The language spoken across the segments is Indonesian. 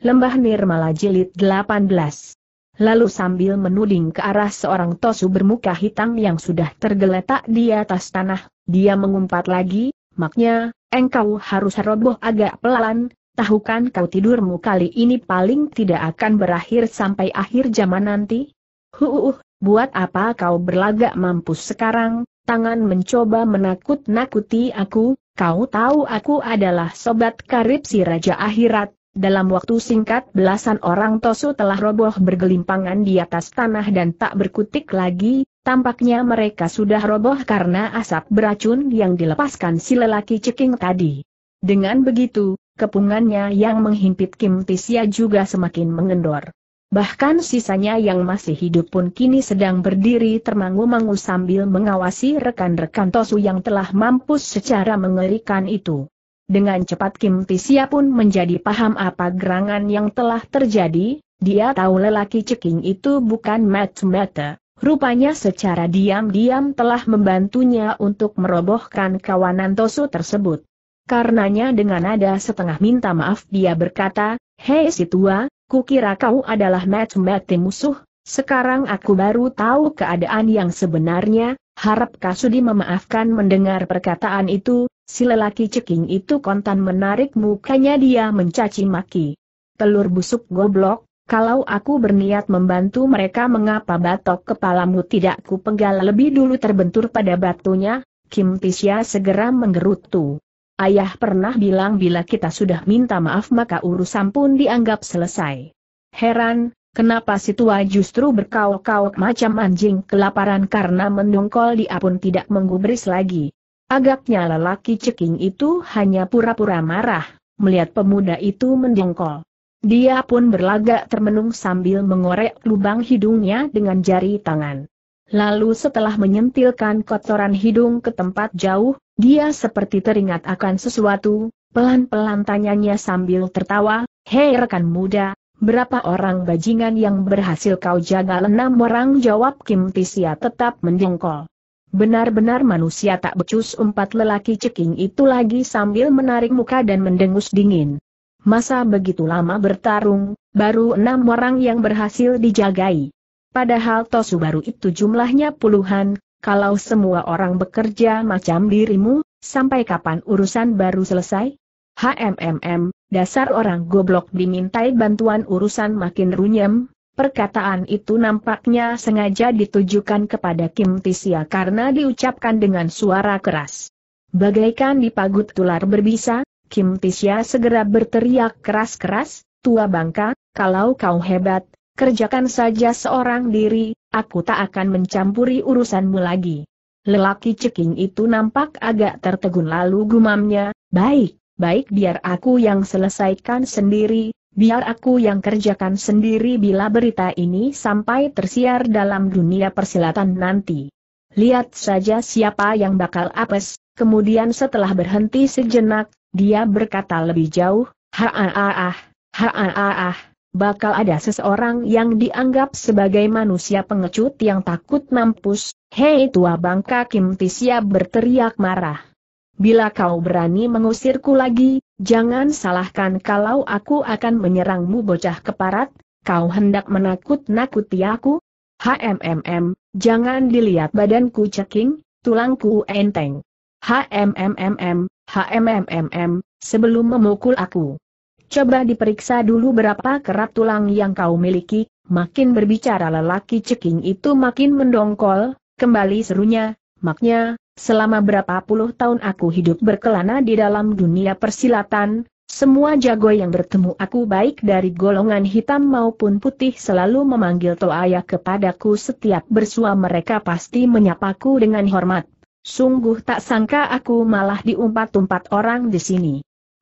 Lembah Nirmala Jilid 18 Lalu sambil menuding ke arah seorang tosu bermuka hitam yang sudah tergeletak di atas tanah, dia mengumpat lagi, maknya, engkau harus roboh agak pelan, tahukan kau tidurmu kali ini paling tidak akan berakhir sampai akhir zaman nanti? Huuuh, buat apa kau berlagak mampus sekarang, tangan mencoba menakut-nakuti aku, kau tahu aku adalah sobat karib si Raja Akhirat, dalam waktu singkat belasan orang Tosu telah roboh bergelimpangan di atas tanah dan tak berkutik lagi, tampaknya mereka sudah roboh karena asap beracun yang dilepaskan si lelaki ceking tadi. Dengan begitu, kepungannya yang menghimpit Kim Tisya juga semakin mengendor. Bahkan sisanya yang masih hidup pun kini sedang berdiri termangu-mangu sambil mengawasi rekan-rekan Tosu yang telah mampus secara mengerikan itu. Dengan cepat Kim Tisia pun menjadi paham apa gerangan yang telah terjadi, dia tahu lelaki ceking itu bukan Matt Mata. Rupanya secara diam-diam telah membantunya untuk merobohkan kawanan Tosu tersebut. Karenanya dengan nada setengah minta maaf dia berkata, Hei si tua, kukira kau adalah Matt Mata musuh, sekarang aku baru tahu keadaan yang sebenarnya, Harap Kasudi memaafkan mendengar perkataan itu, si lelaki ceking itu kontan menarik mukanya dia mencaci maki. Telur busuk goblok, kalau aku berniat membantu mereka mengapa batok kepalamu tidak ku penggal lebih dulu terbentur pada batunya, Kim Tisya segera menggerutu. Ayah pernah bilang bila kita sudah minta maaf maka urusan pun dianggap selesai. Heran, Kenapa si tua justru berkauk-kauk macam anjing kelaparan karena mendongkol dia pun tidak menggubris lagi. Agaknya lelaki ceking itu hanya pura-pura marah, melihat pemuda itu mendongkol. Dia pun berlagak termenung sambil mengorek lubang hidungnya dengan jari tangan. Lalu setelah menyentilkan kotoran hidung ke tempat jauh, dia seperti teringat akan sesuatu, pelan-pelan tanyanya sambil tertawa, Hei rekan muda, Berapa orang bajingan yang berhasil kau jaga? enam orang jawab Kim Tisia tetap mendengkol. Benar-benar manusia tak becus empat lelaki ceking itu lagi sambil menarik muka dan mendengus dingin. Masa begitu lama bertarung, baru enam orang yang berhasil dijagai. Padahal Tosu baru itu jumlahnya puluhan, kalau semua orang bekerja macam dirimu, sampai kapan urusan baru selesai? HMMM, Dasar orang goblok dimintai bantuan urusan makin runyem, perkataan itu nampaknya sengaja ditujukan kepada Kim Tisia karena diucapkan dengan suara keras. Bagaikan dipagut tular berbisa, Kim Tisia segera berteriak keras-keras, tua bangka, kalau kau hebat, kerjakan saja seorang diri, aku tak akan mencampuri urusanmu lagi. Lelaki ceking itu nampak agak tertegun lalu gumamnya, baik, baik biar aku yang selesaikan sendiri, biar aku yang kerjakan sendiri bila berita ini sampai tersiar dalam dunia persilatan nanti. Lihat saja siapa yang bakal apes, kemudian setelah berhenti sejenak, dia berkata lebih jauh, haaah, ah bakal ada seseorang yang dianggap sebagai manusia pengecut yang takut mampus, hei tua bangka Kim Tisia berteriak marah. Bila kau berani mengusirku lagi, jangan salahkan kalau aku akan menyerangmu bocah keparat, kau hendak menakut-nakuti aku? HMMM, jangan dilihat badanku ceking, tulangku enteng. Hmmm, hmmm, sebelum memukul aku. Coba diperiksa dulu berapa kerat tulang yang kau miliki, makin berbicara lelaki ceking itu makin mendongkol, kembali serunya, Maknya, selama berapa puluh tahun aku hidup berkelana di dalam dunia persilatan, semua jago yang bertemu aku baik dari golongan hitam maupun putih selalu memanggil Ayah kepadaku setiap bersua mereka pasti menyapaku dengan hormat. Sungguh tak sangka aku malah diumpat-umpat orang di sini.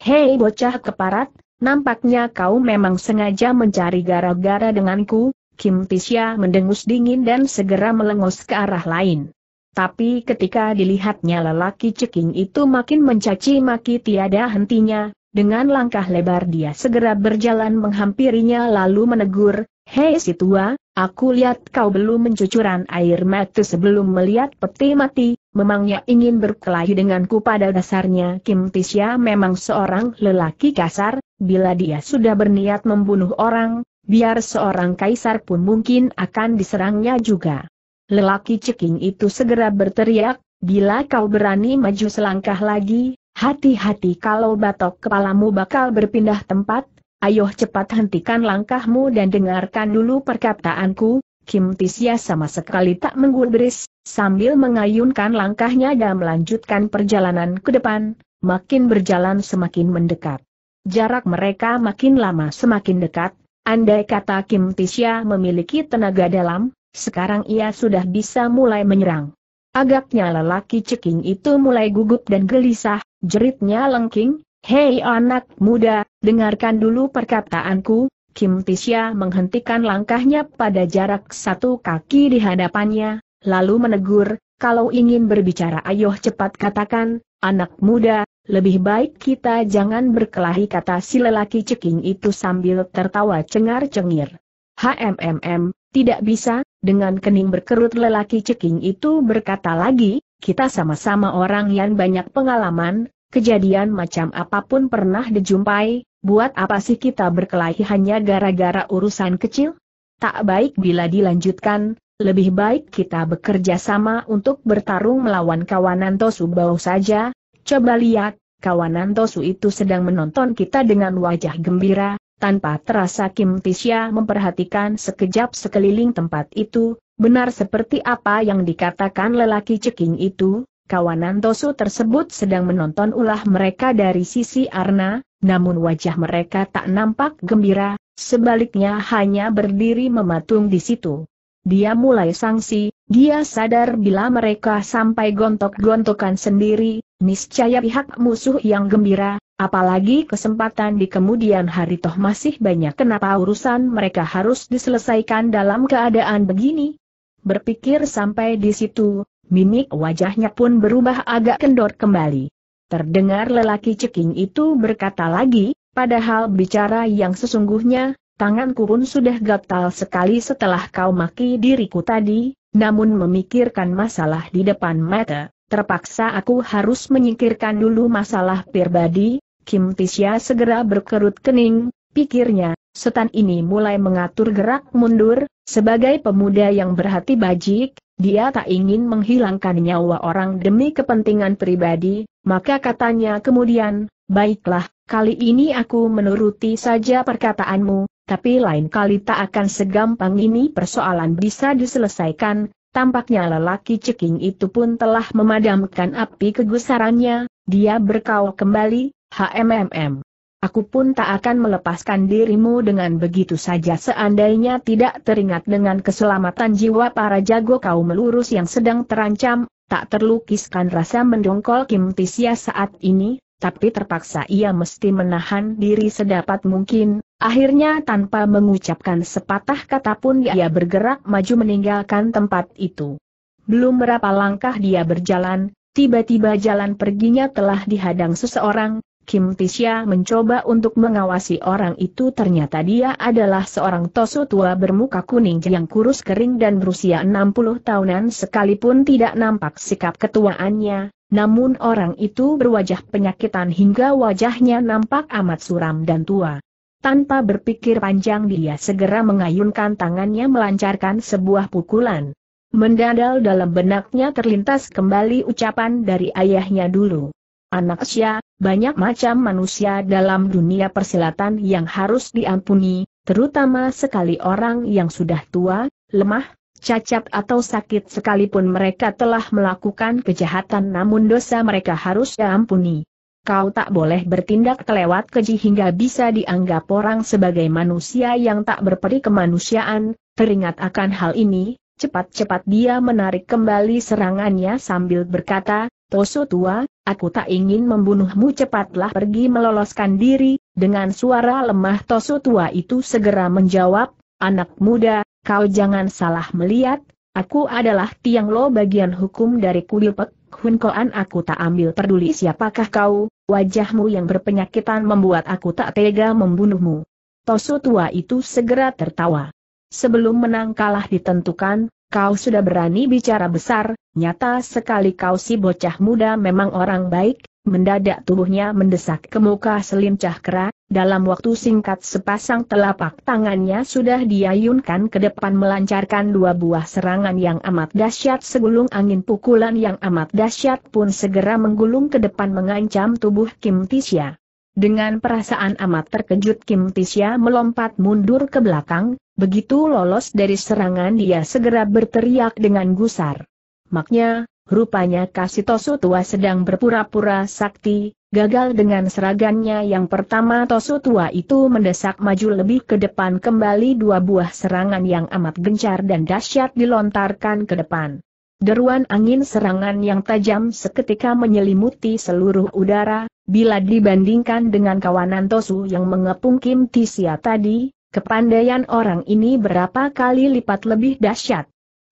Hei bocah keparat, nampaknya kau memang sengaja mencari gara-gara denganku, Kim Tisha mendengus dingin dan segera melengos ke arah lain. Tapi ketika dilihatnya lelaki ceking itu makin mencaci maki tiada hentinya, dengan langkah lebar dia segera berjalan menghampirinya lalu menegur, Hei si tua, aku lihat kau belum mencucuran air mata sebelum melihat peti mati, memangnya ingin berkelahi denganku pada dasarnya Kim Tisya memang seorang lelaki kasar, bila dia sudah berniat membunuh orang, biar seorang kaisar pun mungkin akan diserangnya juga. Lelaki ceking itu segera berteriak, bila kau berani maju selangkah lagi, hati-hati kalau batok kepalamu bakal berpindah tempat, ayo cepat hentikan langkahmu dan dengarkan dulu perkataanku, Kim Tisya sama sekali tak menggubris, sambil mengayunkan langkahnya dan melanjutkan perjalanan ke depan, makin berjalan semakin mendekat. Jarak mereka makin lama semakin dekat, andai kata Kim Tisya memiliki tenaga dalam, sekarang ia sudah bisa mulai menyerang. Agaknya lelaki ceking itu mulai gugup dan gelisah, jeritnya lengking, Hei anak muda, dengarkan dulu perkataanku, Kim Tisya menghentikan langkahnya pada jarak satu kaki di hadapannya, lalu menegur, kalau ingin berbicara ayo cepat katakan, anak muda, lebih baik kita jangan berkelahi kata si lelaki ceking itu sambil tertawa cengar-cengir. HMMM, tidak bisa, dengan kening berkerut lelaki ceking itu berkata lagi, kita sama-sama orang yang banyak pengalaman, kejadian macam apapun pernah dijumpai, buat apa sih kita berkelahi hanya gara-gara urusan kecil? Tak baik bila dilanjutkan, lebih baik kita bekerja sama untuk bertarung melawan kawanan Tosu Bau saja. Coba lihat, kawanan Tosu itu sedang menonton kita dengan wajah gembira, tanpa terasa Kim Tisya memperhatikan sekejap sekeliling tempat itu, benar seperti apa yang dikatakan lelaki ceking itu, kawanan Tosu tersebut sedang menonton ulah mereka dari sisi Arna, namun wajah mereka tak nampak gembira, sebaliknya hanya berdiri mematung di situ. Dia mulai sangsi, dia sadar bila mereka sampai gontok-gontokan sendiri, Niscaya pihak musuh yang gembira, apalagi kesempatan di kemudian hari toh masih banyak kenapa urusan mereka harus diselesaikan dalam keadaan begini. Berpikir sampai di situ, mimik wajahnya pun berubah agak kendor kembali. Terdengar lelaki ceking itu berkata lagi, padahal bicara yang sesungguhnya, tanganku pun sudah gatal sekali setelah kau maki diriku tadi, namun memikirkan masalah di depan mata, terpaksa aku harus menyingkirkan dulu masalah pribadi, Kim Tisya segera berkerut kening, pikirnya, setan ini mulai mengatur gerak mundur, sebagai pemuda yang berhati bajik, dia tak ingin menghilangkan nyawa orang demi kepentingan pribadi, maka katanya kemudian, baiklah, kali ini aku menuruti saja perkataanmu, tapi lain kali tak akan segampang ini persoalan bisa diselesaikan, Tampaknya lelaki ceking itu pun telah memadamkan api kegusarannya, dia berkau kembali, HMMM. Aku pun tak akan melepaskan dirimu dengan begitu saja seandainya tidak teringat dengan keselamatan jiwa para jago kaum melurus yang sedang terancam, tak terlukiskan rasa mendongkol Kim Tisya saat ini, tapi terpaksa ia mesti menahan diri sedapat mungkin, akhirnya tanpa mengucapkan sepatah kata pun ia bergerak maju meninggalkan tempat itu. Belum berapa langkah dia berjalan, tiba-tiba jalan perginya telah dihadang seseorang, Kim Tisha mencoba untuk mengawasi orang itu ternyata dia adalah seorang tosu tua bermuka kuning yang kurus kering dan berusia 60 tahunan sekalipun tidak nampak sikap ketuaannya, namun orang itu berwajah penyakitan hingga wajahnya nampak amat suram dan tua. Tanpa berpikir panjang dia segera mengayunkan tangannya melancarkan sebuah pukulan. Mendadal dalam benaknya terlintas kembali ucapan dari ayahnya dulu. Anak Sya, banyak macam manusia dalam dunia persilatan yang harus diampuni, terutama sekali orang yang sudah tua, lemah, cacat atau sakit sekalipun mereka telah melakukan kejahatan namun dosa mereka harus diampuni. Kau tak boleh bertindak kelewat keji hingga bisa dianggap orang sebagai manusia yang tak berperi kemanusiaan, teringat akan hal ini, cepat-cepat dia menarik kembali serangannya sambil berkata, Toso tua, aku tak ingin membunuhmu cepatlah pergi meloloskan diri, dengan suara lemah Toso tua itu segera menjawab, anak muda, Kau jangan salah melihat, aku adalah Tiang Lo bagian hukum dari kuil Pek Hun Koan aku tak ambil peduli siapakah kau, wajahmu yang berpenyakitan membuat aku tak tega membunuhmu. Tosu tua itu segera tertawa. Sebelum menang kalah ditentukan, kau sudah berani bicara besar, nyata sekali kau si bocah muda memang orang baik, mendadak tubuhnya mendesak ke muka selincah kera, dalam waktu singkat sepasang telapak tangannya sudah diayunkan ke depan melancarkan dua buah serangan yang amat dahsyat segulung angin pukulan yang amat dahsyat pun segera menggulung ke depan mengancam tubuh Kim Tisya. Dengan perasaan amat terkejut Kim Tisya melompat mundur ke belakang, begitu lolos dari serangan dia segera berteriak dengan gusar. Maknya, Rupanya Kasitosu tua sedang berpura-pura sakti, gagal dengan seragannya yang pertama Tosu tua itu mendesak maju lebih ke depan kembali dua buah serangan yang amat gencar dan dahsyat dilontarkan ke depan. Deruan angin serangan yang tajam seketika menyelimuti seluruh udara, bila dibandingkan dengan kawanan Tosu yang mengepung Kim Tisia tadi, Kepandaian orang ini berapa kali lipat lebih dahsyat.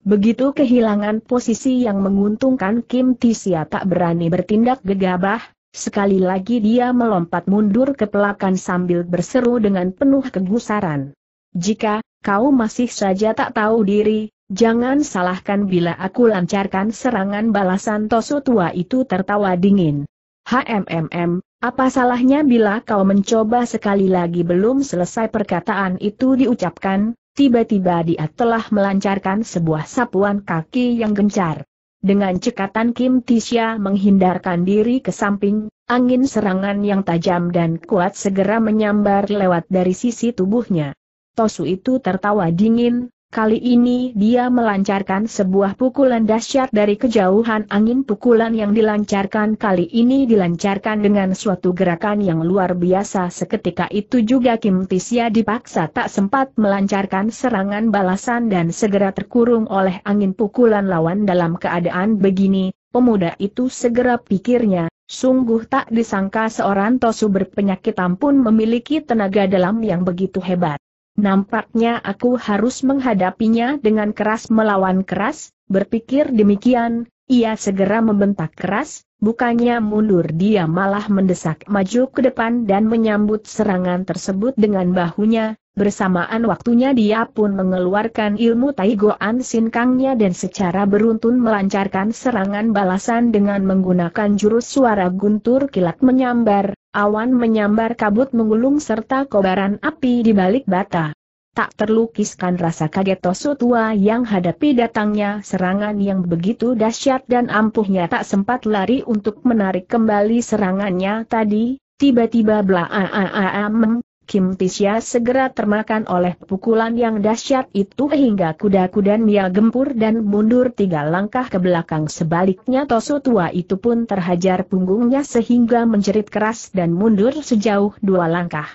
Begitu kehilangan posisi yang menguntungkan Kim Tisia tak berani bertindak gegabah, sekali lagi dia melompat mundur ke pelakan sambil berseru dengan penuh kegusaran. Jika kau masih saja tak tahu diri, jangan salahkan bila aku lancarkan serangan balasan Tosu tua itu tertawa dingin. HMMM, apa salahnya bila kau mencoba sekali lagi belum selesai perkataan itu diucapkan, tiba-tiba dia telah melancarkan sebuah sapuan kaki yang gencar. Dengan cekatan Kim Tisha menghindarkan diri ke samping, angin serangan yang tajam dan kuat segera menyambar lewat dari sisi tubuhnya. Tosu itu tertawa dingin, Kali ini dia melancarkan sebuah pukulan dahsyat dari kejauhan angin pukulan yang dilancarkan kali ini dilancarkan dengan suatu gerakan yang luar biasa seketika itu juga Kim Tisya dipaksa tak sempat melancarkan serangan balasan dan segera terkurung oleh angin pukulan lawan dalam keadaan begini, pemuda itu segera pikirnya, sungguh tak disangka seorang Tosu berpenyakit ampun memiliki tenaga dalam yang begitu hebat. Nampaknya aku harus menghadapinya dengan keras melawan keras, berpikir demikian, ia segera membentak keras, bukannya mundur dia malah mendesak maju ke depan dan menyambut serangan tersebut dengan bahunya, Bersamaan waktunya dia pun mengeluarkan ilmu Taigoan Sinkangnya dan secara beruntun melancarkan serangan balasan dengan menggunakan jurus suara guntur kilat menyambar, awan menyambar kabut menggulung serta kobaran api di balik bata. Tak terlukiskan rasa kaget Tosu tua yang hadapi datangnya serangan yang begitu dahsyat dan ampuhnya tak sempat lari untuk menarik kembali serangannya tadi, tiba-tiba bla a a a a belaaaam Kim Tisya segera termakan oleh pukulan yang dahsyat itu hingga kuda-kuda Nia gempur dan mundur tiga langkah ke belakang. Sebaliknya Tosu tua itu pun terhajar punggungnya sehingga menjerit keras dan mundur sejauh dua langkah.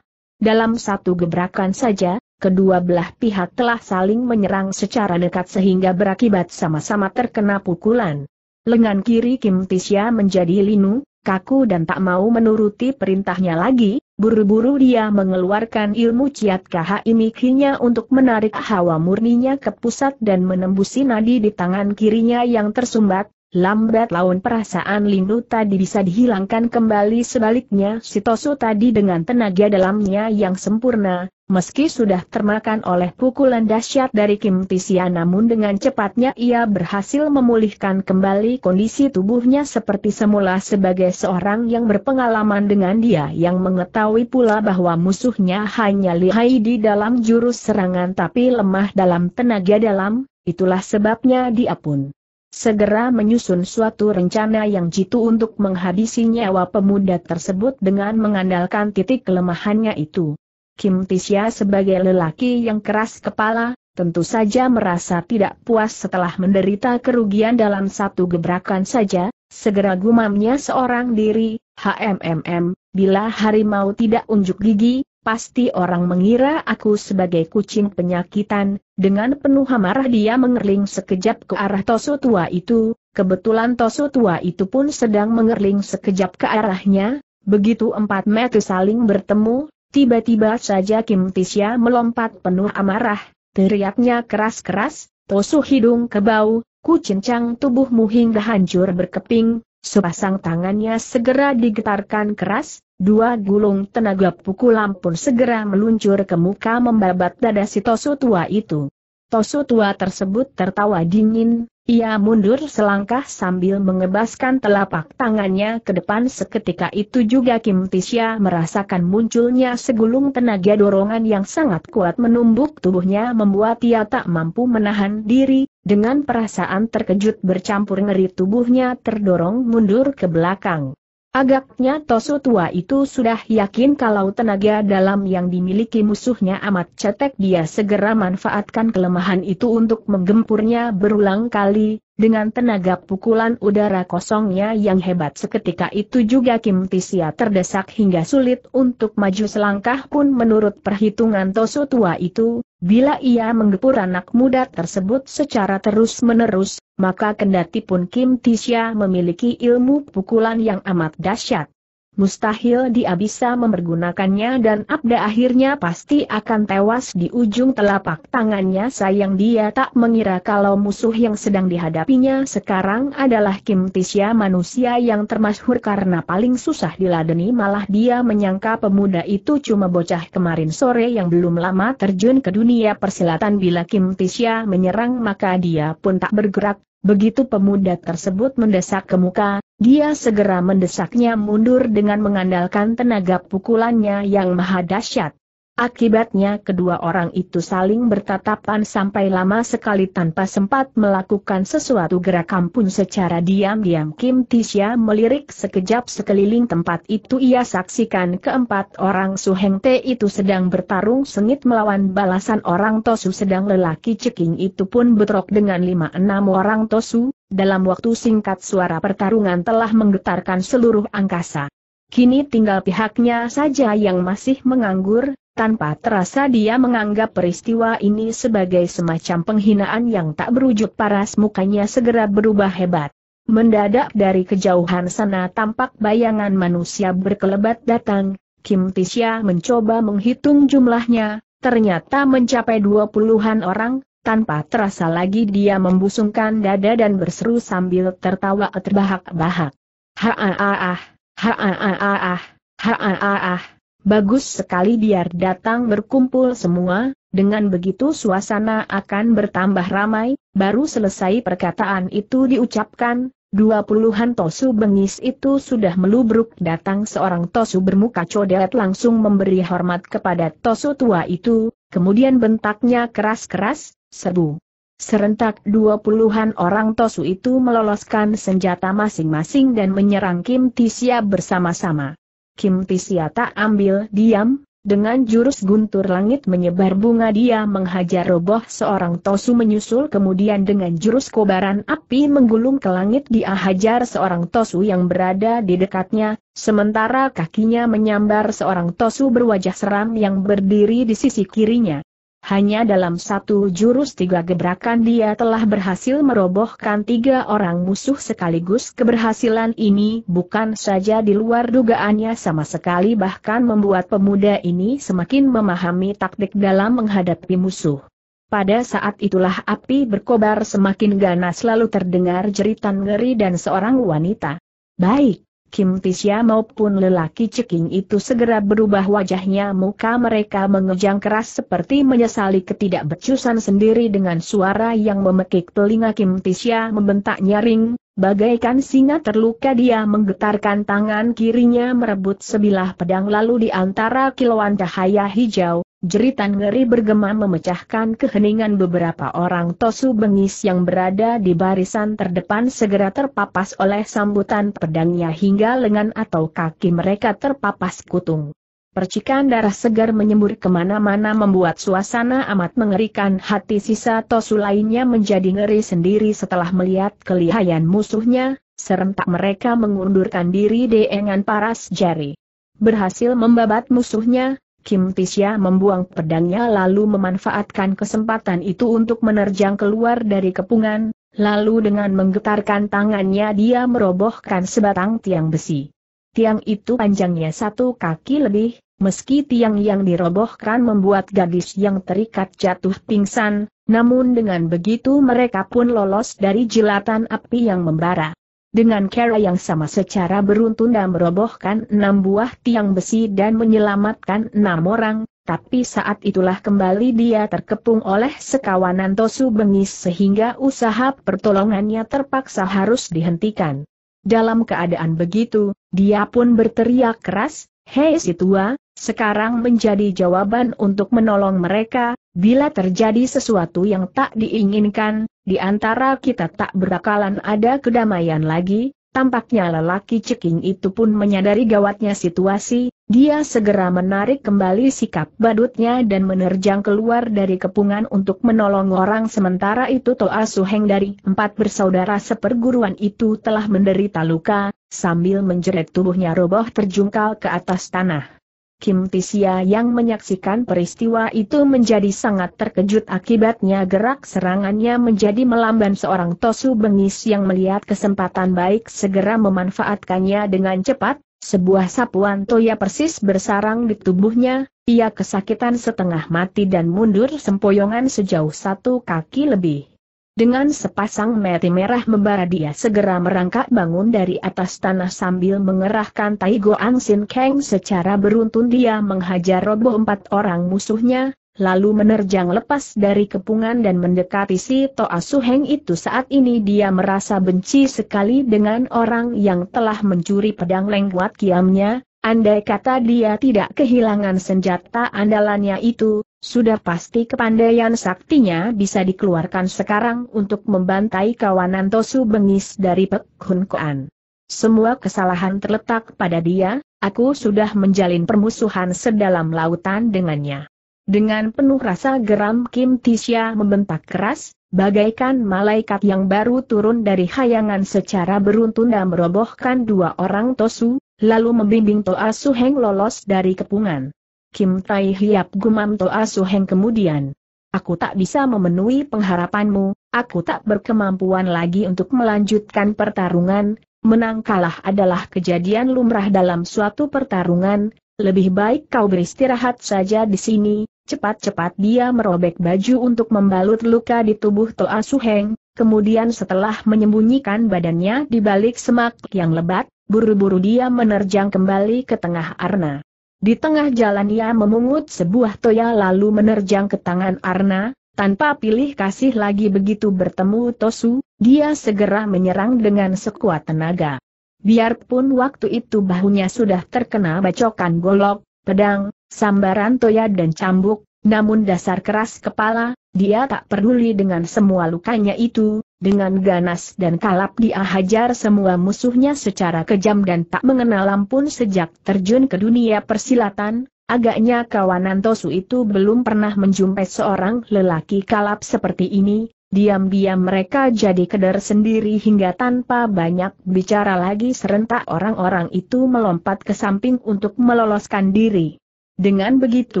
Dalam satu gebrakan saja, kedua belah pihak telah saling menyerang secara dekat sehingga berakibat sama-sama terkena pukulan. Lengan kiri Kim Tisya menjadi linu, kaku dan tak mau menuruti perintahnya lagi, buru-buru dia mengeluarkan ilmu ciat imikinya untuk menarik hawa murninya ke pusat dan menembusi nadi di tangan kirinya yang tersumbat, Lambat laun perasaan lindu tadi bisa dihilangkan kembali sebaliknya Sitosu tadi dengan tenaga dalamnya yang sempurna, Meski sudah termakan oleh pukulan dahsyat dari Kim Tisia namun dengan cepatnya ia berhasil memulihkan kembali kondisi tubuhnya seperti semula sebagai seorang yang berpengalaman dengan dia yang mengetahui pula bahwa musuhnya hanya lihai di dalam jurus serangan tapi lemah dalam tenaga dalam, itulah sebabnya dia pun segera menyusun suatu rencana yang jitu untuk menghabisi nyawa pemuda tersebut dengan mengandalkan titik kelemahannya itu. Kim Tisya sebagai lelaki yang keras kepala, tentu saja merasa tidak puas setelah menderita kerugian dalam satu gebrakan saja, segera gumamnya seorang diri, HMMM, bila harimau tidak unjuk gigi, pasti orang mengira aku sebagai kucing penyakitan, dengan penuh amarah dia mengerling sekejap ke arah Toso tua itu, kebetulan Toso tua itu pun sedang mengerling sekejap ke arahnya, Begitu empat meter saling bertemu, Tiba-tiba saja Kim Tisya melompat penuh amarah, teriaknya keras-keras, Tosu hidung kebau, bau, ku cincang tubuhmu hingga hancur berkeping, sepasang tangannya segera digetarkan keras, dua gulung tenaga pukulan pun segera meluncur ke muka membabat dada si tosu tua itu. Tosu tua tersebut tertawa dingin, ia mundur selangkah sambil mengebaskan telapak tangannya ke depan seketika itu juga Kim Tisya merasakan munculnya segulung tenaga dorongan yang sangat kuat menumbuk tubuhnya membuat ia tak mampu menahan diri, dengan perasaan terkejut bercampur ngeri tubuhnya terdorong mundur ke belakang. Agaknya Tosu tua itu sudah yakin kalau tenaga dalam yang dimiliki musuhnya amat cetek dia segera manfaatkan kelemahan itu untuk menggempurnya berulang kali, dengan tenaga pukulan udara kosongnya yang hebat seketika itu juga Kim Tisia terdesak hingga sulit untuk maju selangkah pun menurut perhitungan Tosu tua itu, bila ia menggepur anak muda tersebut secara terus-menerus, maka kendati pun Kim Tisia memiliki ilmu pukulan yang amat dahsyat mustahil dia bisa mempergunakannya dan Abda akhirnya pasti akan tewas di ujung telapak tangannya sayang dia tak mengira kalau musuh yang sedang dihadapinya sekarang adalah Kim Tisya manusia yang termasyhur karena paling susah diladeni malah dia menyangka pemuda itu cuma bocah kemarin sore yang belum lama terjun ke dunia persilatan bila Kim Tisya menyerang maka dia pun tak bergerak Begitu pemuda tersebut mendesak ke muka, dia segera mendesaknya mundur dengan mengandalkan tenaga pukulannya yang maha dahsyat. Akibatnya kedua orang itu saling bertatapan sampai lama sekali tanpa sempat melakukan sesuatu gerakan pun secara diam-diam Kim Tisha melirik sekejap sekeliling tempat itu ia saksikan keempat orang Su Heng Te itu sedang bertarung sengit melawan balasan orang Tosu sedang lelaki ceking itu pun betrok dengan lima enam orang Tosu, dalam waktu singkat suara pertarungan telah menggetarkan seluruh angkasa. Kini tinggal pihaknya saja yang masih menganggur, tanpa terasa dia menganggap peristiwa ini sebagai semacam penghinaan yang tak berujuk paras mukanya segera berubah hebat. Mendadak dari kejauhan sana tampak bayangan manusia berkelebat datang, Kim Tisya mencoba menghitung jumlahnya, ternyata mencapai dua puluhan orang, tanpa terasa lagi dia membusungkan dada dan berseru sambil tertawa terbahak-bahak. Ha-ah-ah-ah, ha-ah-ah-ah, ha-ah-ah-ah. Bagus sekali biar datang berkumpul semua, dengan begitu suasana akan bertambah ramai, baru selesai perkataan itu diucapkan, dua puluhan tosu bengis itu sudah melubruk datang seorang tosu bermuka codet langsung memberi hormat kepada tosu tua itu, kemudian bentaknya keras-keras, serbu. Serentak dua puluhan orang Tosu itu meloloskan senjata masing-masing dan menyerang Kim Tisya bersama-sama. Kim tak ambil diam, dengan jurus guntur langit menyebar bunga dia menghajar roboh seorang Tosu menyusul kemudian dengan jurus kobaran api menggulung ke langit dia hajar seorang Tosu yang berada di dekatnya, sementara kakinya menyambar seorang Tosu berwajah seram yang berdiri di sisi kirinya. Hanya dalam satu jurus tiga gebrakan dia telah berhasil merobohkan tiga orang musuh sekaligus keberhasilan ini bukan saja di luar dugaannya sama sekali bahkan membuat pemuda ini semakin memahami taktik dalam menghadapi musuh. Pada saat itulah api berkobar semakin ganas lalu terdengar jeritan ngeri dan seorang wanita. Baik, Kim Tisya maupun lelaki ceking itu segera berubah wajahnya muka mereka mengejang keras seperti menyesali ketidakbecusan sendiri dengan suara yang memekik telinga Kim Tisya membentak nyaring, Bagaikan singa terluka dia menggetarkan tangan kirinya merebut sebilah pedang lalu di antara kilauan cahaya hijau, jeritan ngeri bergema memecahkan keheningan beberapa orang tosu bengis yang berada di barisan terdepan segera terpapas oleh sambutan pedangnya hingga lengan atau kaki mereka terpapas kutung. Percikan darah segar menyembur kemana-mana membuat suasana amat mengerikan hati sisa Tosu lainnya menjadi ngeri sendiri setelah melihat kelihayan musuhnya, serentak mereka mengundurkan diri dengan paras jari. Berhasil membabat musuhnya, Kim Tisya membuang pedangnya lalu memanfaatkan kesempatan itu untuk menerjang keluar dari kepungan, lalu dengan menggetarkan tangannya dia merobohkan sebatang tiang besi. Tiang itu panjangnya satu kaki lebih, meski tiang yang dirobohkan membuat gadis yang terikat jatuh pingsan, namun dengan begitu mereka pun lolos dari jilatan api yang membara. Dengan cara yang sama secara beruntun dan merobohkan enam buah tiang besi dan menyelamatkan enam orang, tapi saat itulah kembali dia terkepung oleh sekawanan Tosu bengis sehingga usaha pertolongannya terpaksa harus dihentikan. Dalam keadaan begitu, dia pun berteriak keras, Hei si tua, sekarang menjadi jawaban untuk menolong mereka, bila terjadi sesuatu yang tak diinginkan, di antara kita tak berakalan ada kedamaian lagi, tampaknya lelaki ceking itu pun menyadari gawatnya situasi, dia segera menarik kembali sikap badutnya dan menerjang keluar dari kepungan untuk menolong orang sementara itu Toa Suheng dari empat bersaudara seperguruan itu telah menderita luka, sambil menjerit tubuhnya roboh terjungkal ke atas tanah. Kim Tisia yang menyaksikan peristiwa itu menjadi sangat terkejut akibatnya gerak serangannya menjadi melamban seorang Tosu Bengis yang melihat kesempatan baik segera memanfaatkannya dengan cepat, sebuah sapuan toya persis bersarang di tubuhnya, ia kesakitan setengah mati dan mundur sempoyongan sejauh satu kaki lebih. Dengan sepasang mati merah membara dia segera merangkak bangun dari atas tanah sambil mengerahkan Taigo Ang Sin Kang secara beruntun dia menghajar roboh empat orang musuhnya, lalu menerjang lepas dari kepungan dan mendekati si Toa Suheng itu saat ini dia merasa benci sekali dengan orang yang telah mencuri pedang lengkuat kiamnya, andai kata dia tidak kehilangan senjata andalannya itu, sudah pasti kepandaian saktinya bisa dikeluarkan sekarang untuk membantai kawanan Tosu Bengis dari Pek Hun Koan. Semua kesalahan terletak pada dia, aku sudah menjalin permusuhan sedalam lautan dengannya. Dengan penuh rasa geram Kim Tisha membentak keras, bagaikan malaikat yang baru turun dari hayangan secara beruntun dan merobohkan dua orang Tosu, lalu membimbing Toa Suheng lolos dari kepungan. Kim Tai Hiap gumam Toa Suheng kemudian. Aku tak bisa memenuhi pengharapanmu, aku tak berkemampuan lagi untuk melanjutkan pertarungan, menang kalah adalah kejadian lumrah dalam suatu pertarungan, lebih baik kau beristirahat saja di sini, Cepat-cepat dia merobek baju untuk membalut luka di tubuh Toa ah Suheng, kemudian setelah menyembunyikan badannya di balik semak yang lebat, buru-buru dia menerjang kembali ke tengah Arna. Di tengah jalan ia memungut sebuah toya lalu menerjang ke tangan Arna, tanpa pilih kasih lagi begitu bertemu Tosu, dia segera menyerang dengan sekuat tenaga. Biarpun waktu itu bahunya sudah terkena bacokan golok, pedang, sambaran toya dan cambuk, namun dasar keras kepala, dia tak peduli dengan semua lukanya itu, dengan ganas dan kalap dia hajar semua musuhnya secara kejam dan tak mengenal ampun sejak terjun ke dunia persilatan, agaknya kawanan Tosu itu belum pernah menjumpai seorang lelaki kalap seperti ini, Diam-diam mereka jadi keder sendiri hingga tanpa banyak bicara lagi serentak orang-orang itu melompat ke samping untuk meloloskan diri. Dengan begitu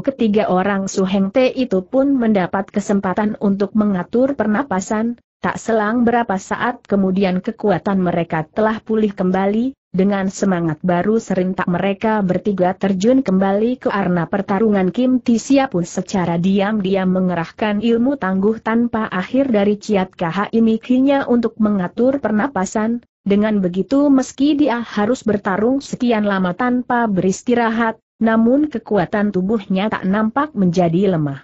ketiga orang Su Heng Te itu pun mendapat kesempatan untuk mengatur pernapasan, tak selang berapa saat kemudian kekuatan mereka telah pulih kembali, dengan semangat baru serentak mereka bertiga terjun kembali ke arena pertarungan Kim Tisia pun secara diam-diam mengerahkan ilmu tangguh tanpa akhir dari Ciat Kha imikinya untuk mengatur pernapasan, dengan begitu meski dia harus bertarung sekian lama tanpa beristirahat, namun kekuatan tubuhnya tak nampak menjadi lemah.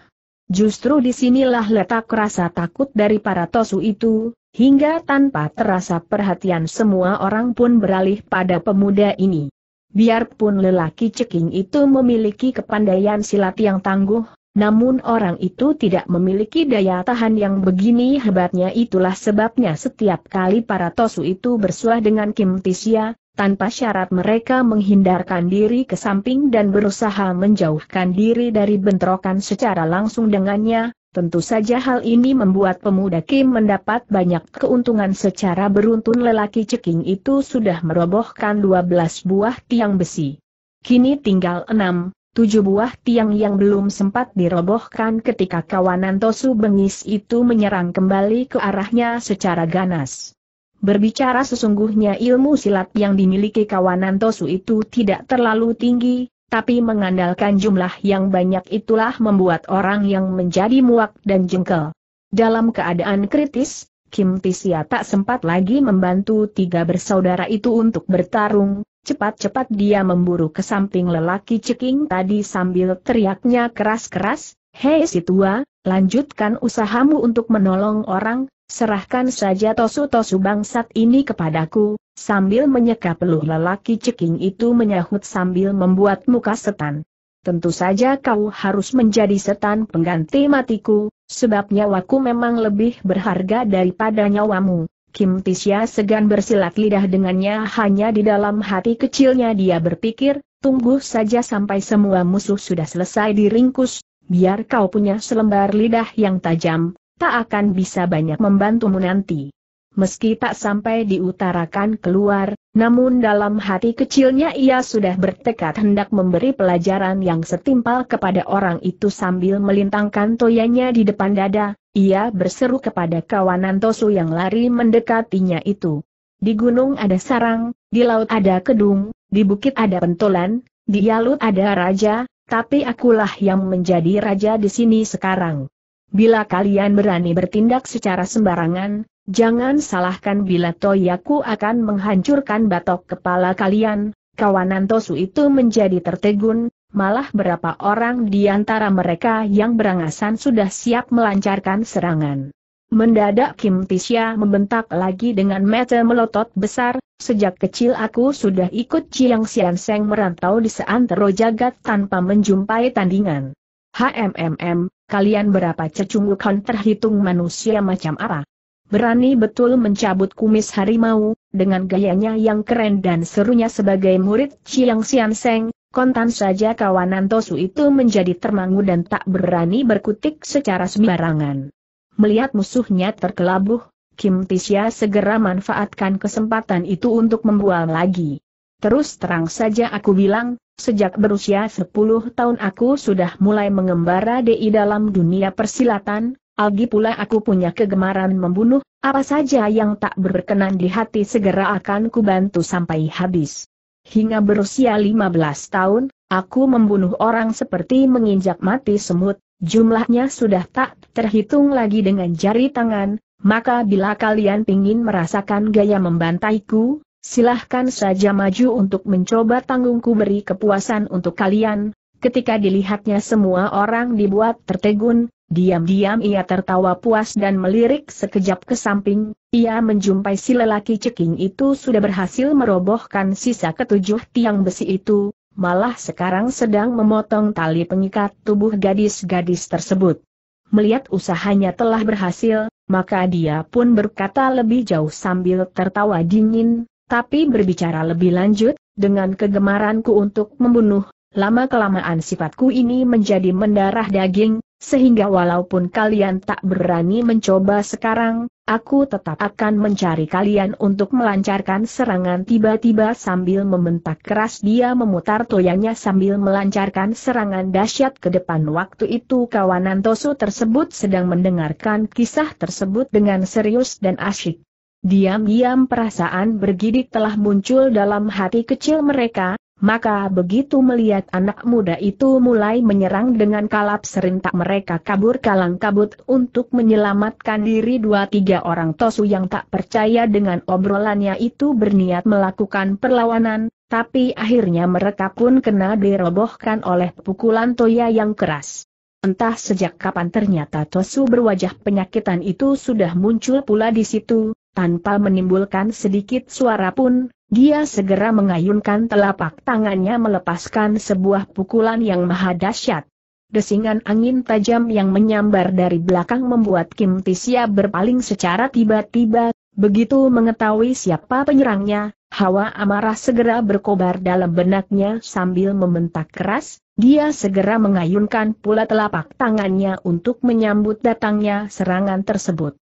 Justru disinilah letak rasa takut dari para tosu itu, hingga tanpa terasa perhatian semua orang pun beralih pada pemuda ini. Biarpun lelaki ceking itu memiliki kepandaian silat yang tangguh, namun orang itu tidak memiliki daya tahan yang begini hebatnya itulah sebabnya setiap kali para tosu itu bersuah dengan Kim Tisya, tanpa syarat mereka menghindarkan diri ke samping dan berusaha menjauhkan diri dari bentrokan secara langsung dengannya, tentu saja hal ini membuat pemuda Kim mendapat banyak keuntungan secara beruntun lelaki ceking itu sudah merobohkan 12 buah tiang besi. Kini tinggal 6, 7 buah tiang yang belum sempat dirobohkan ketika kawanan Tosu Bengis itu menyerang kembali ke arahnya secara ganas. Berbicara sesungguhnya ilmu silat yang dimiliki kawanan Tosu itu tidak terlalu tinggi, tapi mengandalkan jumlah yang banyak itulah membuat orang yang menjadi muak dan jengkel. Dalam keadaan kritis, Kim Tisia tak sempat lagi membantu tiga bersaudara itu untuk bertarung, cepat-cepat dia memburu ke samping lelaki ceking tadi sambil teriaknya keras-keras, Hei si tua, lanjutkan usahamu untuk menolong orang, Serahkan saja tosu-tosu bangsat ini kepadaku, sambil menyeka peluh lelaki ceking itu menyahut sambil membuat muka setan. Tentu saja kau harus menjadi setan pengganti matiku, sebab nyawaku memang lebih berharga daripada nyawamu. Kim Tisya segan bersilat lidah dengannya hanya di dalam hati kecilnya dia berpikir, tunggu saja sampai semua musuh sudah selesai diringkus, biar kau punya selembar lidah yang tajam, tak akan bisa banyak membantumu nanti. Meski tak sampai diutarakan keluar, namun dalam hati kecilnya ia sudah bertekad hendak memberi pelajaran yang setimpal kepada orang itu sambil melintangkan toyanya di depan dada, ia berseru kepada kawanan Tosu yang lari mendekatinya itu. Di gunung ada sarang, di laut ada kedung, di bukit ada pentolan, di yalut ada raja, tapi akulah yang menjadi raja di sini sekarang. Bila kalian berani bertindak secara sembarangan, jangan salahkan bila Toyaku akan menghancurkan batok kepala kalian, kawanan Tosu itu menjadi tertegun, malah berapa orang di antara mereka yang berangasan sudah siap melancarkan serangan. Mendadak Kim Tisya membentak lagi dengan mata melotot besar, sejak kecil aku sudah ikut Jiang Xian merantau di seantero jagat tanpa menjumpai tandingan. HMMM, kalian berapa cecungukan terhitung manusia macam apa? Berani betul mencabut kumis harimau, dengan gayanya yang keren dan serunya sebagai murid Chiang Sian Seng, kontan saja kawanan Tosu itu menjadi termangu dan tak berani berkutik secara sembarangan. Melihat musuhnya terkelabuh, Kim Tisya segera manfaatkan kesempatan itu untuk membual lagi. Terus terang saja aku bilang, Sejak berusia 10 tahun aku sudah mulai mengembara di dalam dunia persilatan, Algi pula aku punya kegemaran membunuh, apa saja yang tak berkenan di hati segera akan kubantu sampai habis. Hingga berusia 15 tahun, aku membunuh orang seperti menginjak mati semut, jumlahnya sudah tak terhitung lagi dengan jari tangan, maka bila kalian ingin merasakan gaya membantaiku, silahkan saja maju untuk mencoba tanggungku beri kepuasan untuk kalian. Ketika dilihatnya semua orang dibuat tertegun, diam-diam ia tertawa puas dan melirik sekejap ke samping, ia menjumpai si lelaki ceking itu sudah berhasil merobohkan sisa ketujuh tiang besi itu, malah sekarang sedang memotong tali pengikat tubuh gadis-gadis tersebut. Melihat usahanya telah berhasil, maka dia pun berkata lebih jauh sambil tertawa dingin, tapi berbicara lebih lanjut, dengan kegemaranku untuk membunuh, lama-kelamaan sifatku ini menjadi mendarah daging, sehingga walaupun kalian tak berani mencoba sekarang, aku tetap akan mencari kalian untuk melancarkan serangan tiba-tiba sambil membentak keras dia memutar toyanya sambil melancarkan serangan dahsyat ke depan waktu itu kawanan Tosu tersebut sedang mendengarkan kisah tersebut dengan serius dan asyik. Diam-diam perasaan bergidik telah muncul dalam hati kecil mereka, maka begitu melihat anak muda itu mulai menyerang dengan kalap serentak mereka kabur kalang kabut untuk menyelamatkan diri dua tiga orang tosu yang tak percaya dengan obrolannya itu berniat melakukan perlawanan, tapi akhirnya mereka pun kena dirobohkan oleh pukulan Toya yang keras. Entah sejak kapan ternyata tosu berwajah penyakitan itu sudah muncul pula di situ, tanpa menimbulkan sedikit suara pun, dia segera mengayunkan telapak tangannya melepaskan sebuah pukulan yang maha dahsyat. Desingan angin tajam yang menyambar dari belakang membuat Kim Tisia berpaling secara tiba-tiba, begitu mengetahui siapa penyerangnya, hawa amarah segera berkobar dalam benaknya sambil membentak keras, dia segera mengayunkan pula telapak tangannya untuk menyambut datangnya serangan tersebut.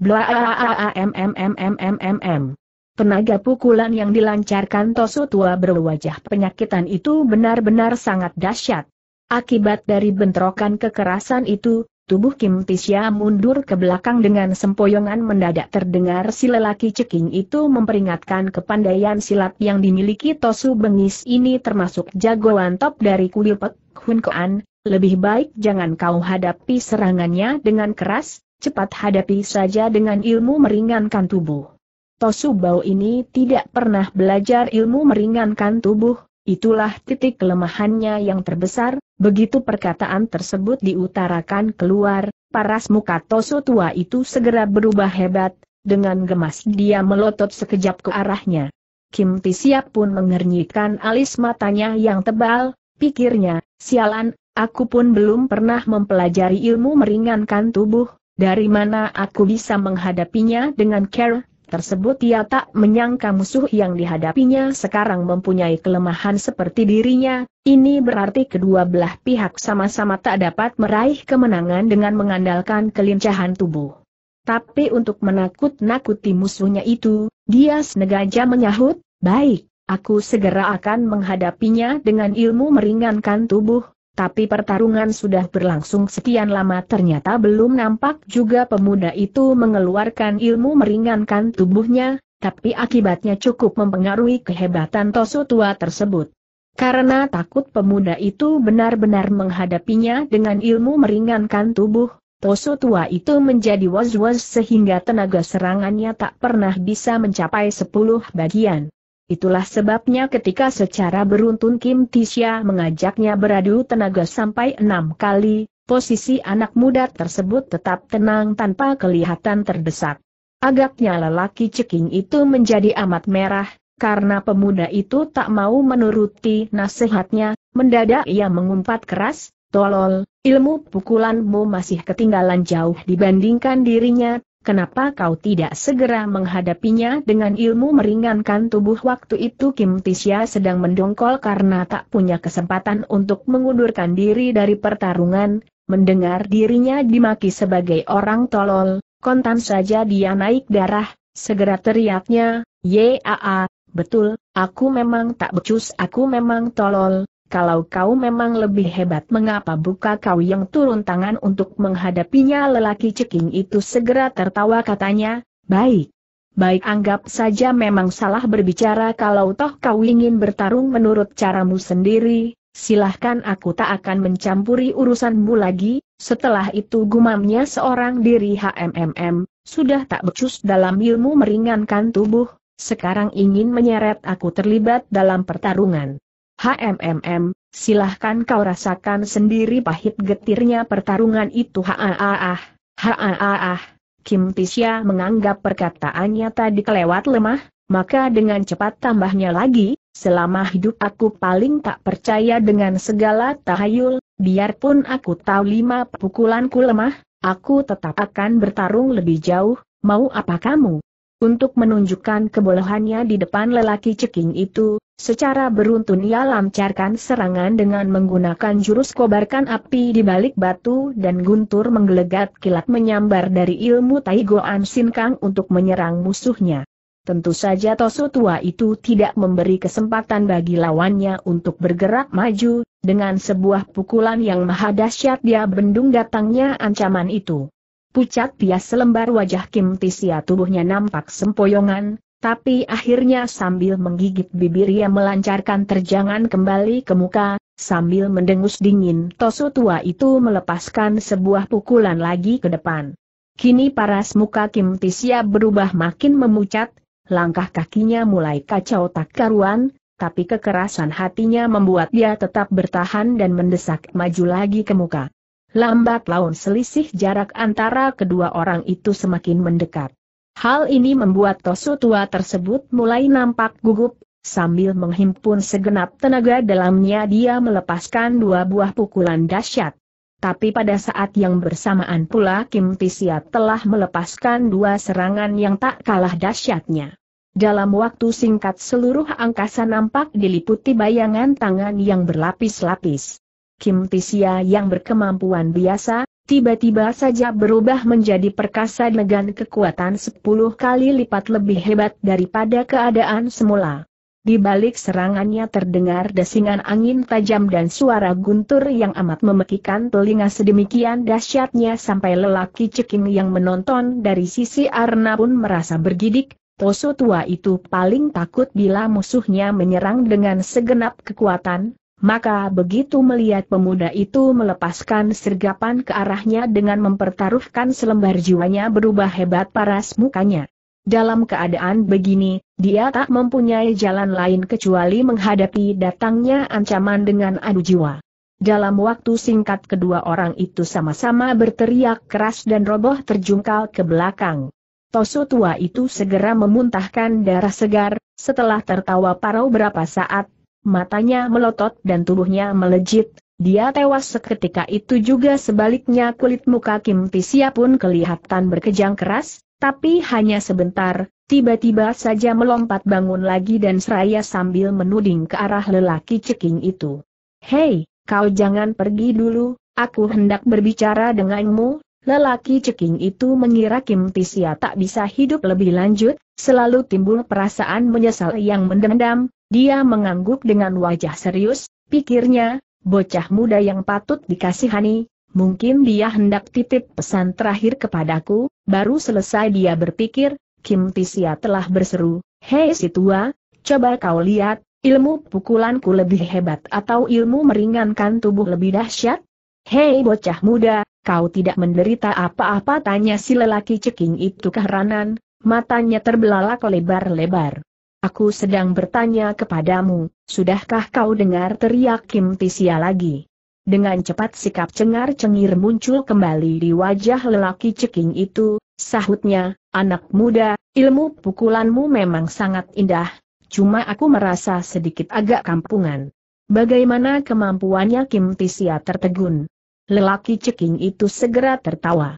Blaaaammmmmmm. Tenaga pukulan yang dilancarkan Tosu tua berwajah penyakitan itu benar-benar sangat dahsyat. Akibat dari bentrokan kekerasan itu, tubuh Kim Tisya mundur ke belakang dengan sempoyongan mendadak terdengar si lelaki ceking itu memperingatkan kepandaian silat yang dimiliki Tosu Bengis ini termasuk jagoan top dari Kuyupek, Hun Koan, lebih baik jangan kau hadapi serangannya dengan keras, cepat hadapi saja dengan ilmu meringankan tubuh. Tosu Tosubau ini tidak pernah belajar ilmu meringankan tubuh, itulah titik kelemahannya yang terbesar, begitu perkataan tersebut diutarakan keluar, paras muka Tosu tua itu segera berubah hebat, dengan gemas dia melotot sekejap ke arahnya. Kim Tisiap pun mengernyitkan alis matanya yang tebal, pikirnya, sialan, aku pun belum pernah mempelajari ilmu meringankan tubuh, dari mana aku bisa menghadapinya dengan care? Tersebut ia tak menyangka musuh yang dihadapinya sekarang mempunyai kelemahan seperti dirinya, ini berarti kedua belah pihak sama-sama tak dapat meraih kemenangan dengan mengandalkan kelincahan tubuh. Tapi untuk menakut-nakuti musuhnya itu, dia sengaja menyahut, baik, aku segera akan menghadapinya dengan ilmu meringankan tubuh, tapi pertarungan sudah berlangsung sekian lama ternyata belum nampak juga pemuda itu mengeluarkan ilmu meringankan tubuhnya, tapi akibatnya cukup mempengaruhi kehebatan Tosu tua tersebut. Karena takut pemuda itu benar-benar menghadapinya dengan ilmu meringankan tubuh, Tosu tua itu menjadi was-was sehingga tenaga serangannya tak pernah bisa mencapai sepuluh bagian. Itulah sebabnya ketika secara beruntun Kim Tisha mengajaknya beradu tenaga sampai enam kali, posisi anak muda tersebut tetap tenang tanpa kelihatan terdesak. Agaknya lelaki ceking itu menjadi amat merah, karena pemuda itu tak mau menuruti nasihatnya, mendadak ia mengumpat keras, tolol, ilmu pukulanmu masih ketinggalan jauh dibandingkan dirinya, Kenapa kau tidak segera menghadapinya dengan ilmu meringankan tubuh waktu itu Kim Tisya sedang mendongkol karena tak punya kesempatan untuk mengundurkan diri dari pertarungan, mendengar dirinya dimaki sebagai orang tolol, kontan saja dia naik darah, segera teriaknya, Yaa, betul, aku memang tak becus aku memang tolol, kalau kau memang lebih hebat mengapa buka kau yang turun tangan untuk menghadapinya lelaki ceking itu segera tertawa katanya, baik. Baik anggap saja memang salah berbicara kalau toh kau ingin bertarung menurut caramu sendiri, silahkan aku tak akan mencampuri urusanmu lagi, setelah itu gumamnya seorang diri HMMM, sudah tak becus dalam ilmu meringankan tubuh, sekarang ingin menyeret aku terlibat dalam pertarungan. HMMM, silahkan kau rasakan sendiri pahit getirnya pertarungan itu haaah, haaah. Kim Tisya menganggap perkataannya tadi kelewat lemah, maka dengan cepat tambahnya lagi, selama hidup aku paling tak percaya dengan segala tahayul, biarpun aku tahu lima pukulanku lemah, aku tetap akan bertarung lebih jauh, mau apa kamu? Untuk menunjukkan kebolehannya di depan lelaki ceking itu, secara beruntun ia lancarkan serangan dengan menggunakan jurus kobarkan api di balik batu dan guntur menggelegat kilat menyambar dari ilmu Taigoan Kang untuk menyerang musuhnya. Tentu saja Tosu tua itu tidak memberi kesempatan bagi lawannya untuk bergerak maju, dengan sebuah pukulan yang maha dahsyat dia bendung datangnya ancaman itu. Pucat bias selembar wajah Kim Tisia tubuhnya nampak sempoyongan, tapi akhirnya sambil menggigit bibir ia melancarkan terjangan kembali ke muka, sambil mendengus dingin Tosu tua itu melepaskan sebuah pukulan lagi ke depan. Kini paras muka Kim Tisia berubah makin memucat, langkah kakinya mulai kacau tak karuan, tapi kekerasan hatinya membuat dia tetap bertahan dan mendesak maju lagi ke muka. Lambat laun selisih jarak antara kedua orang itu semakin mendekat. Hal ini membuat Tosu tua tersebut mulai nampak gugup, sambil menghimpun segenap tenaga dalamnya dia melepaskan dua buah pukulan dahsyat. Tapi pada saat yang bersamaan pula Kim Tisia telah melepaskan dua serangan yang tak kalah dahsyatnya. Dalam waktu singkat seluruh angkasa nampak diliputi bayangan tangan yang berlapis-lapis. Kim Tisia yang berkemampuan biasa, tiba-tiba saja berubah menjadi perkasa dengan kekuatan 10 kali lipat lebih hebat daripada keadaan semula. Di balik serangannya terdengar desingan angin tajam dan suara guntur yang amat memekikan telinga sedemikian dahsyatnya sampai lelaki ceking yang menonton dari sisi Arna pun merasa bergidik, Toso tua itu paling takut bila musuhnya menyerang dengan segenap kekuatan, maka begitu melihat pemuda itu melepaskan sergapan ke arahnya dengan mempertaruhkan selembar jiwanya berubah hebat paras mukanya. Dalam keadaan begini, dia tak mempunyai jalan lain kecuali menghadapi datangnya ancaman dengan adu jiwa. Dalam waktu singkat kedua orang itu sama-sama berteriak keras dan roboh terjungkal ke belakang. Tosu tua itu segera memuntahkan darah segar, setelah tertawa parau berapa saat matanya melotot dan tubuhnya melejit, dia tewas seketika itu juga sebaliknya kulit muka Kim Tisia pun kelihatan berkejang keras, tapi hanya sebentar, tiba-tiba saja melompat bangun lagi dan seraya sambil menuding ke arah lelaki ceking itu. Hei, kau jangan pergi dulu, aku hendak berbicara denganmu, Lelaki ceking itu mengira Kim Tisia tak bisa hidup lebih lanjut, selalu timbul perasaan menyesal yang mendendam, dia mengangguk dengan wajah serius, pikirnya, bocah muda yang patut dikasihani, mungkin dia hendak titip pesan terakhir kepadaku, baru selesai dia berpikir, Kim Tisia telah berseru, Hei si tua, coba kau lihat, ilmu pukulanku lebih hebat atau ilmu meringankan tubuh lebih dahsyat? Hei bocah muda, kau tidak menderita apa-apa tanya si lelaki ceking itu keheranan, matanya terbelalak lebar-lebar. Aku sedang bertanya kepadamu, sudahkah kau dengar teriak Kim Tisia lagi? Dengan cepat sikap cengar-cengir muncul kembali di wajah lelaki ceking itu, sahutnya, anak muda, ilmu pukulanmu memang sangat indah, cuma aku merasa sedikit agak kampungan. Bagaimana kemampuannya Kim Tisia tertegun? Lelaki ceking itu segera tertawa.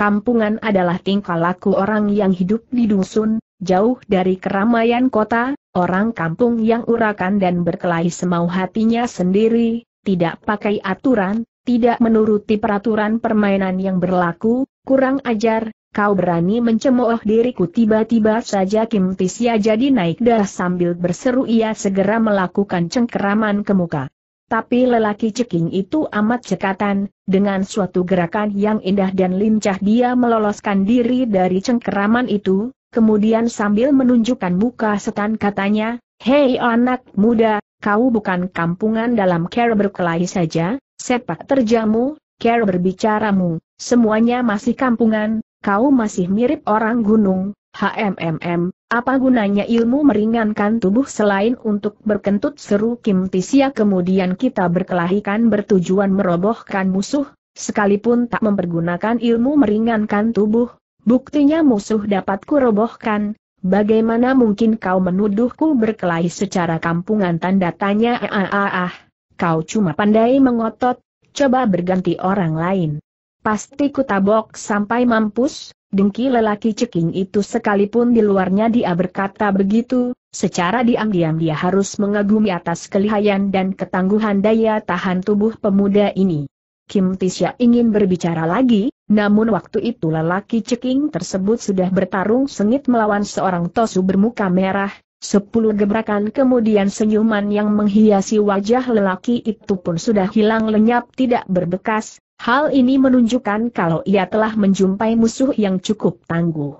Kampungan adalah tingkah laku orang yang hidup di dusun, jauh dari keramaian kota, orang kampung yang urakan dan berkelahi semau hatinya sendiri, tidak pakai aturan, tidak menuruti peraturan permainan yang berlaku, kurang ajar, kau berani mencemooh diriku tiba-tiba saja Kim Tisya jadi naik dah sambil berseru ia segera melakukan cengkeraman ke muka. Tapi lelaki ceking itu amat cekatan, dengan suatu gerakan yang indah dan lincah dia meloloskan diri dari cengkeraman itu, kemudian sambil menunjukkan muka setan katanya, Hei anak muda, kau bukan kampungan dalam care berkelahi saja, sepak terjamu, care berbicaramu, semuanya masih kampungan, kau masih mirip orang gunung, HMMM, apa gunanya ilmu meringankan tubuh selain untuk berkentut seru Kim Tisia kemudian kita berkelahikan bertujuan merobohkan musuh, sekalipun tak mempergunakan ilmu meringankan tubuh, buktinya musuh dapat kurobohkan, bagaimana mungkin kau menuduhku berkelahi secara kampungan tanda tanya ah ah ah, ah kau cuma pandai mengotot, coba berganti orang lain. Pasti kutabok sampai mampus, dengki lelaki ceking itu sekalipun di luarnya dia berkata begitu, secara diam-diam dia harus mengagumi atas kelihayan dan ketangguhan daya tahan tubuh pemuda ini. Kim Tisha ingin berbicara lagi, namun waktu itu lelaki ceking tersebut sudah bertarung sengit melawan seorang tosu bermuka merah, sepuluh gebrakan kemudian senyuman yang menghiasi wajah lelaki itu pun sudah hilang lenyap tidak berbekas, Hal ini menunjukkan kalau ia telah menjumpai musuh yang cukup tangguh.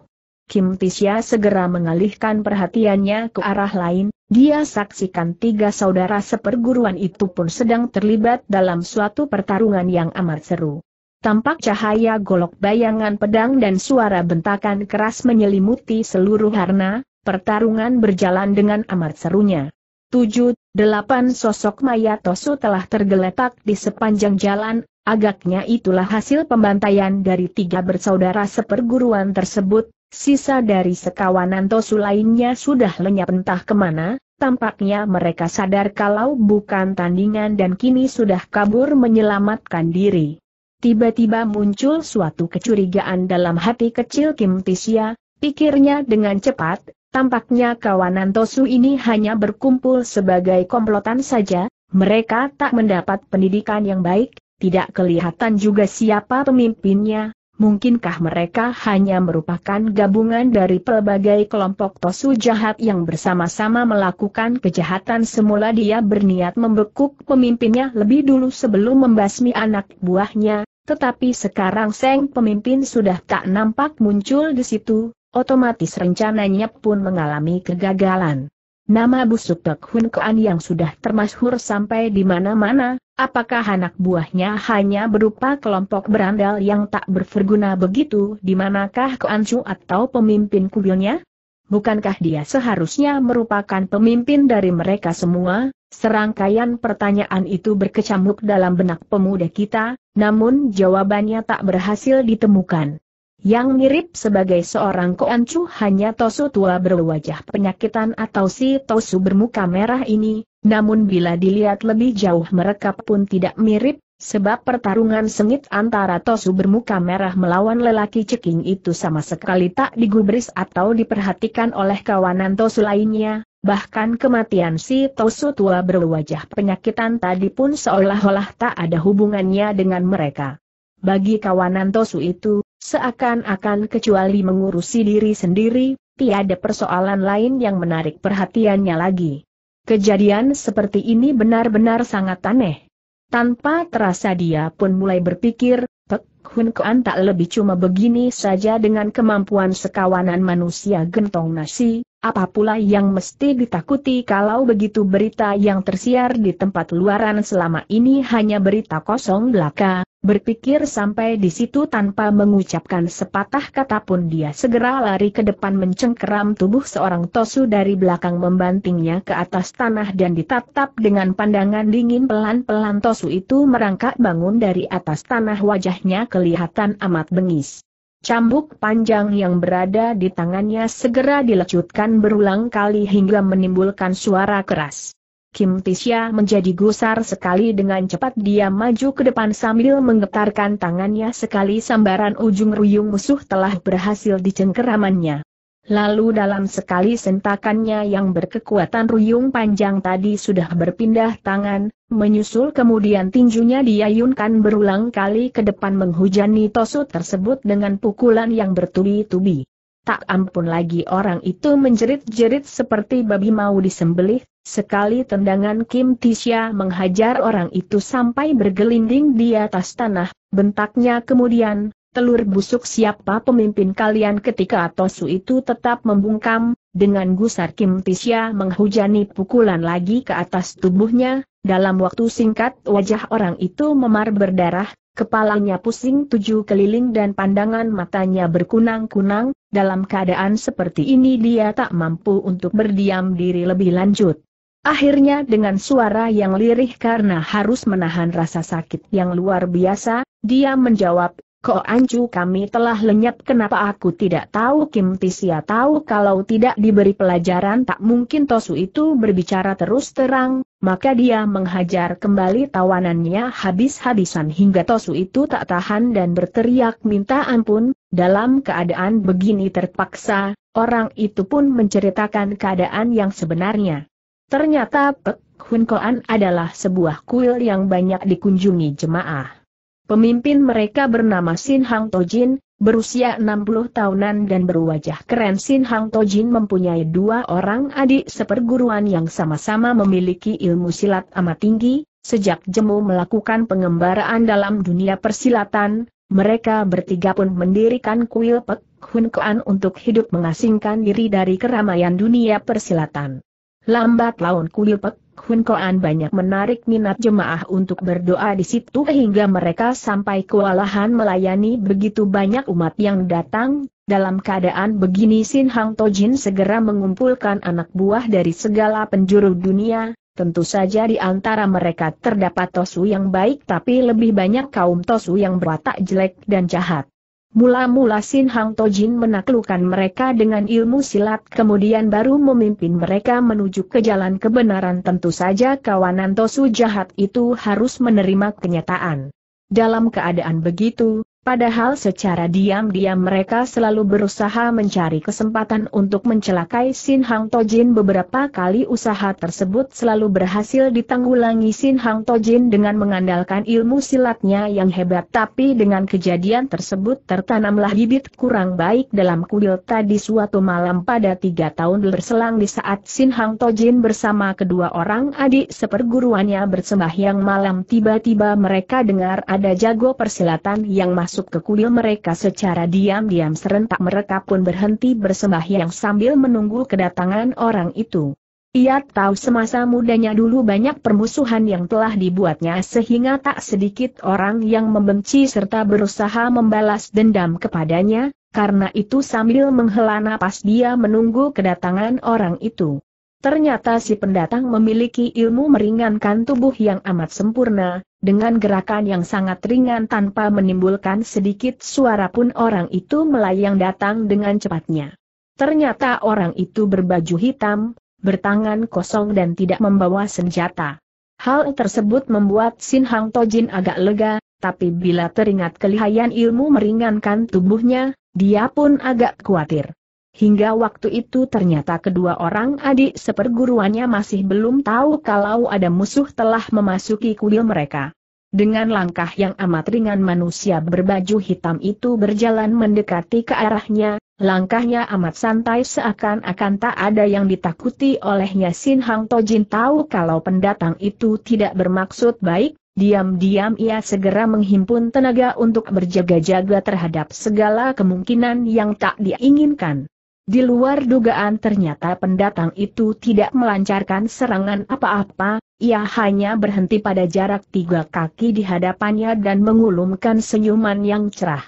Kim Tisya segera mengalihkan perhatiannya ke arah lain, dia saksikan tiga saudara seperguruan itu pun sedang terlibat dalam suatu pertarungan yang amat seru. Tampak cahaya golok bayangan pedang dan suara bentakan keras menyelimuti seluruh harna, pertarungan berjalan dengan amat serunya. Tujuh, delapan sosok Mayatosu telah tergeletak di sepanjang jalan, Agaknya itulah hasil pembantaian dari tiga bersaudara seperguruan tersebut, sisa dari sekawanan Tosu lainnya sudah lenyap entah kemana, tampaknya mereka sadar kalau bukan tandingan dan kini sudah kabur menyelamatkan diri. Tiba-tiba muncul suatu kecurigaan dalam hati kecil Kim Tisya, pikirnya dengan cepat, tampaknya kawanan Tosu ini hanya berkumpul sebagai komplotan saja, mereka tak mendapat pendidikan yang baik, tidak kelihatan juga siapa pemimpinnya, mungkinkah mereka hanya merupakan gabungan dari pelbagai kelompok tosu jahat yang bersama-sama melakukan kejahatan semula dia berniat membekuk pemimpinnya lebih dulu sebelum membasmi anak buahnya, tetapi sekarang Seng pemimpin sudah tak nampak muncul di situ, otomatis rencananya pun mengalami kegagalan. Nama busuk Tek Hun Kuan yang sudah termasyhur sampai di mana-mana, Apakah anak buahnya hanya berupa kelompok berandal yang tak berverguna begitu di manakah Koansu atau pemimpin kubilnya? Bukankah dia seharusnya merupakan pemimpin dari mereka semua? Serangkaian pertanyaan itu berkecamuk dalam benak pemuda kita, namun jawabannya tak berhasil ditemukan yang mirip sebagai seorang koancu hanya Tosu tua berwajah penyakitan atau si Tosu bermuka merah ini, namun bila dilihat lebih jauh mereka pun tidak mirip, sebab pertarungan sengit antara Tosu bermuka merah melawan lelaki ceking itu sama sekali tak digubris atau diperhatikan oleh kawanan Tosu lainnya, bahkan kematian si Tosu tua berwajah penyakitan tadi pun seolah-olah tak ada hubungannya dengan mereka. Bagi kawanan Tosu itu, Seakan-akan kecuali mengurusi diri sendiri, tiada persoalan lain yang menarik perhatiannya lagi. Kejadian seperti ini benar-benar sangat aneh. Tanpa terasa dia pun mulai berpikir, Pek Hun Kuan tak lebih cuma begini saja dengan kemampuan sekawanan manusia gentong nasi, apa pula yang mesti ditakuti kalau begitu berita yang tersiar di tempat luaran selama ini hanya berita kosong belaka, berpikir sampai di situ tanpa mengucapkan sepatah kata pun dia segera lari ke depan mencengkeram tubuh seorang tosu dari belakang membantingnya ke atas tanah dan ditatap dengan pandangan dingin pelan-pelan tosu itu merangkak bangun dari atas tanah wajahnya kelihatan amat bengis. Cambuk panjang yang berada di tangannya segera dilecutkan berulang kali hingga menimbulkan suara keras. Kim Tisya menjadi gusar sekali dengan cepat dia maju ke depan sambil menggetarkan tangannya sekali sambaran ujung ruyung musuh telah berhasil dicengkeramannya. Lalu dalam sekali sentakannya yang berkekuatan ruyung panjang tadi sudah berpindah tangan, menyusul kemudian tinjunya diayunkan berulang kali ke depan menghujani Tosu tersebut dengan pukulan yang bertubi-tubi. Tak ampun lagi orang itu menjerit-jerit seperti babi mau disembelih, sekali tendangan Kim Tisha menghajar orang itu sampai bergelinding di atas tanah, bentaknya kemudian, telur busuk siapa pemimpin kalian ketika Tosu itu tetap membungkam, dengan gusar Kim Tisya menghujani pukulan lagi ke atas tubuhnya, dalam waktu singkat wajah orang itu memar berdarah, kepalanya pusing tujuh keliling dan pandangan matanya berkunang-kunang, dalam keadaan seperti ini dia tak mampu untuk berdiam diri lebih lanjut. Akhirnya dengan suara yang lirih karena harus menahan rasa sakit yang luar biasa, dia menjawab, Ko Anju kami telah lenyap kenapa aku tidak tahu Kim Tisya tahu kalau tidak diberi pelajaran tak mungkin Tosu itu berbicara terus terang, maka dia menghajar kembali tawanannya habis-habisan hingga Tosu itu tak tahan dan berteriak minta ampun, dalam keadaan begini terpaksa, orang itu pun menceritakan keadaan yang sebenarnya. Ternyata Pek Hun Koan adalah sebuah kuil yang banyak dikunjungi jemaah. Pemimpin mereka bernama Sin Hang Tojin, berusia 60 tahunan dan berwajah keren Sin Hang Tojin mempunyai dua orang adik seperguruan yang sama-sama memiliki ilmu silat amat tinggi, sejak Jemu melakukan pengembaraan dalam dunia persilatan, mereka bertiga pun mendirikan kuil Pek Hun Kuan untuk hidup mengasingkan diri dari keramaian dunia persilatan. Lambat laun Kuilpek Hun Koan banyak menarik minat jemaah untuk berdoa di situ hingga mereka sampai kewalahan melayani begitu banyak umat yang datang. Dalam keadaan begini Sin Hang Tojin segera mengumpulkan anak buah dari segala penjuru dunia, tentu saja di antara mereka terdapat Tosu yang baik tapi lebih banyak kaum Tosu yang berwatak jelek dan jahat. Mula-mula Sin Hang Tojin menaklukkan mereka dengan ilmu silat kemudian baru memimpin mereka menuju ke jalan kebenaran tentu saja kawanan Tosu jahat itu harus menerima kenyataan. Dalam keadaan begitu, Padahal secara diam-diam mereka selalu berusaha mencari kesempatan untuk mencelakai Sin Hang Tojin beberapa kali usaha tersebut selalu berhasil ditanggulangi Sin Hang Tojin dengan mengandalkan ilmu silatnya yang hebat tapi dengan kejadian tersebut tertanamlah bibit kurang baik dalam kuil tadi suatu malam pada tiga tahun berselang di saat Sin Hang Tojin bersama kedua orang adik seperguruannya bersembahyang malam tiba-tiba mereka dengar ada jago persilatan yang masuk masuk ke kuil mereka secara diam-diam serentak mereka pun berhenti bersembahyang sambil menunggu kedatangan orang itu. Ia tahu semasa mudanya dulu banyak permusuhan yang telah dibuatnya sehingga tak sedikit orang yang membenci serta berusaha membalas dendam kepadanya, karena itu sambil menghela napas dia menunggu kedatangan orang itu. Ternyata si pendatang memiliki ilmu meringankan tubuh yang amat sempurna, dengan gerakan yang sangat ringan tanpa menimbulkan sedikit suara pun orang itu melayang datang dengan cepatnya. Ternyata orang itu berbaju hitam, bertangan kosong dan tidak membawa senjata. Hal tersebut membuat Sin Hang Tojin agak lega, tapi bila teringat kelihayan ilmu meringankan tubuhnya, dia pun agak khawatir. Hingga waktu itu ternyata kedua orang adik seperguruannya masih belum tahu kalau ada musuh telah memasuki kuil mereka. Dengan langkah yang amat ringan manusia berbaju hitam itu berjalan mendekati ke arahnya, langkahnya amat santai seakan-akan tak ada yang ditakuti olehnya Sin Hang Tojin tahu kalau pendatang itu tidak bermaksud baik, diam-diam ia segera menghimpun tenaga untuk berjaga-jaga terhadap segala kemungkinan yang tak diinginkan. Di luar dugaan ternyata pendatang itu tidak melancarkan serangan apa-apa, ia hanya berhenti pada jarak tiga kaki di hadapannya dan mengulumkan senyuman yang cerah.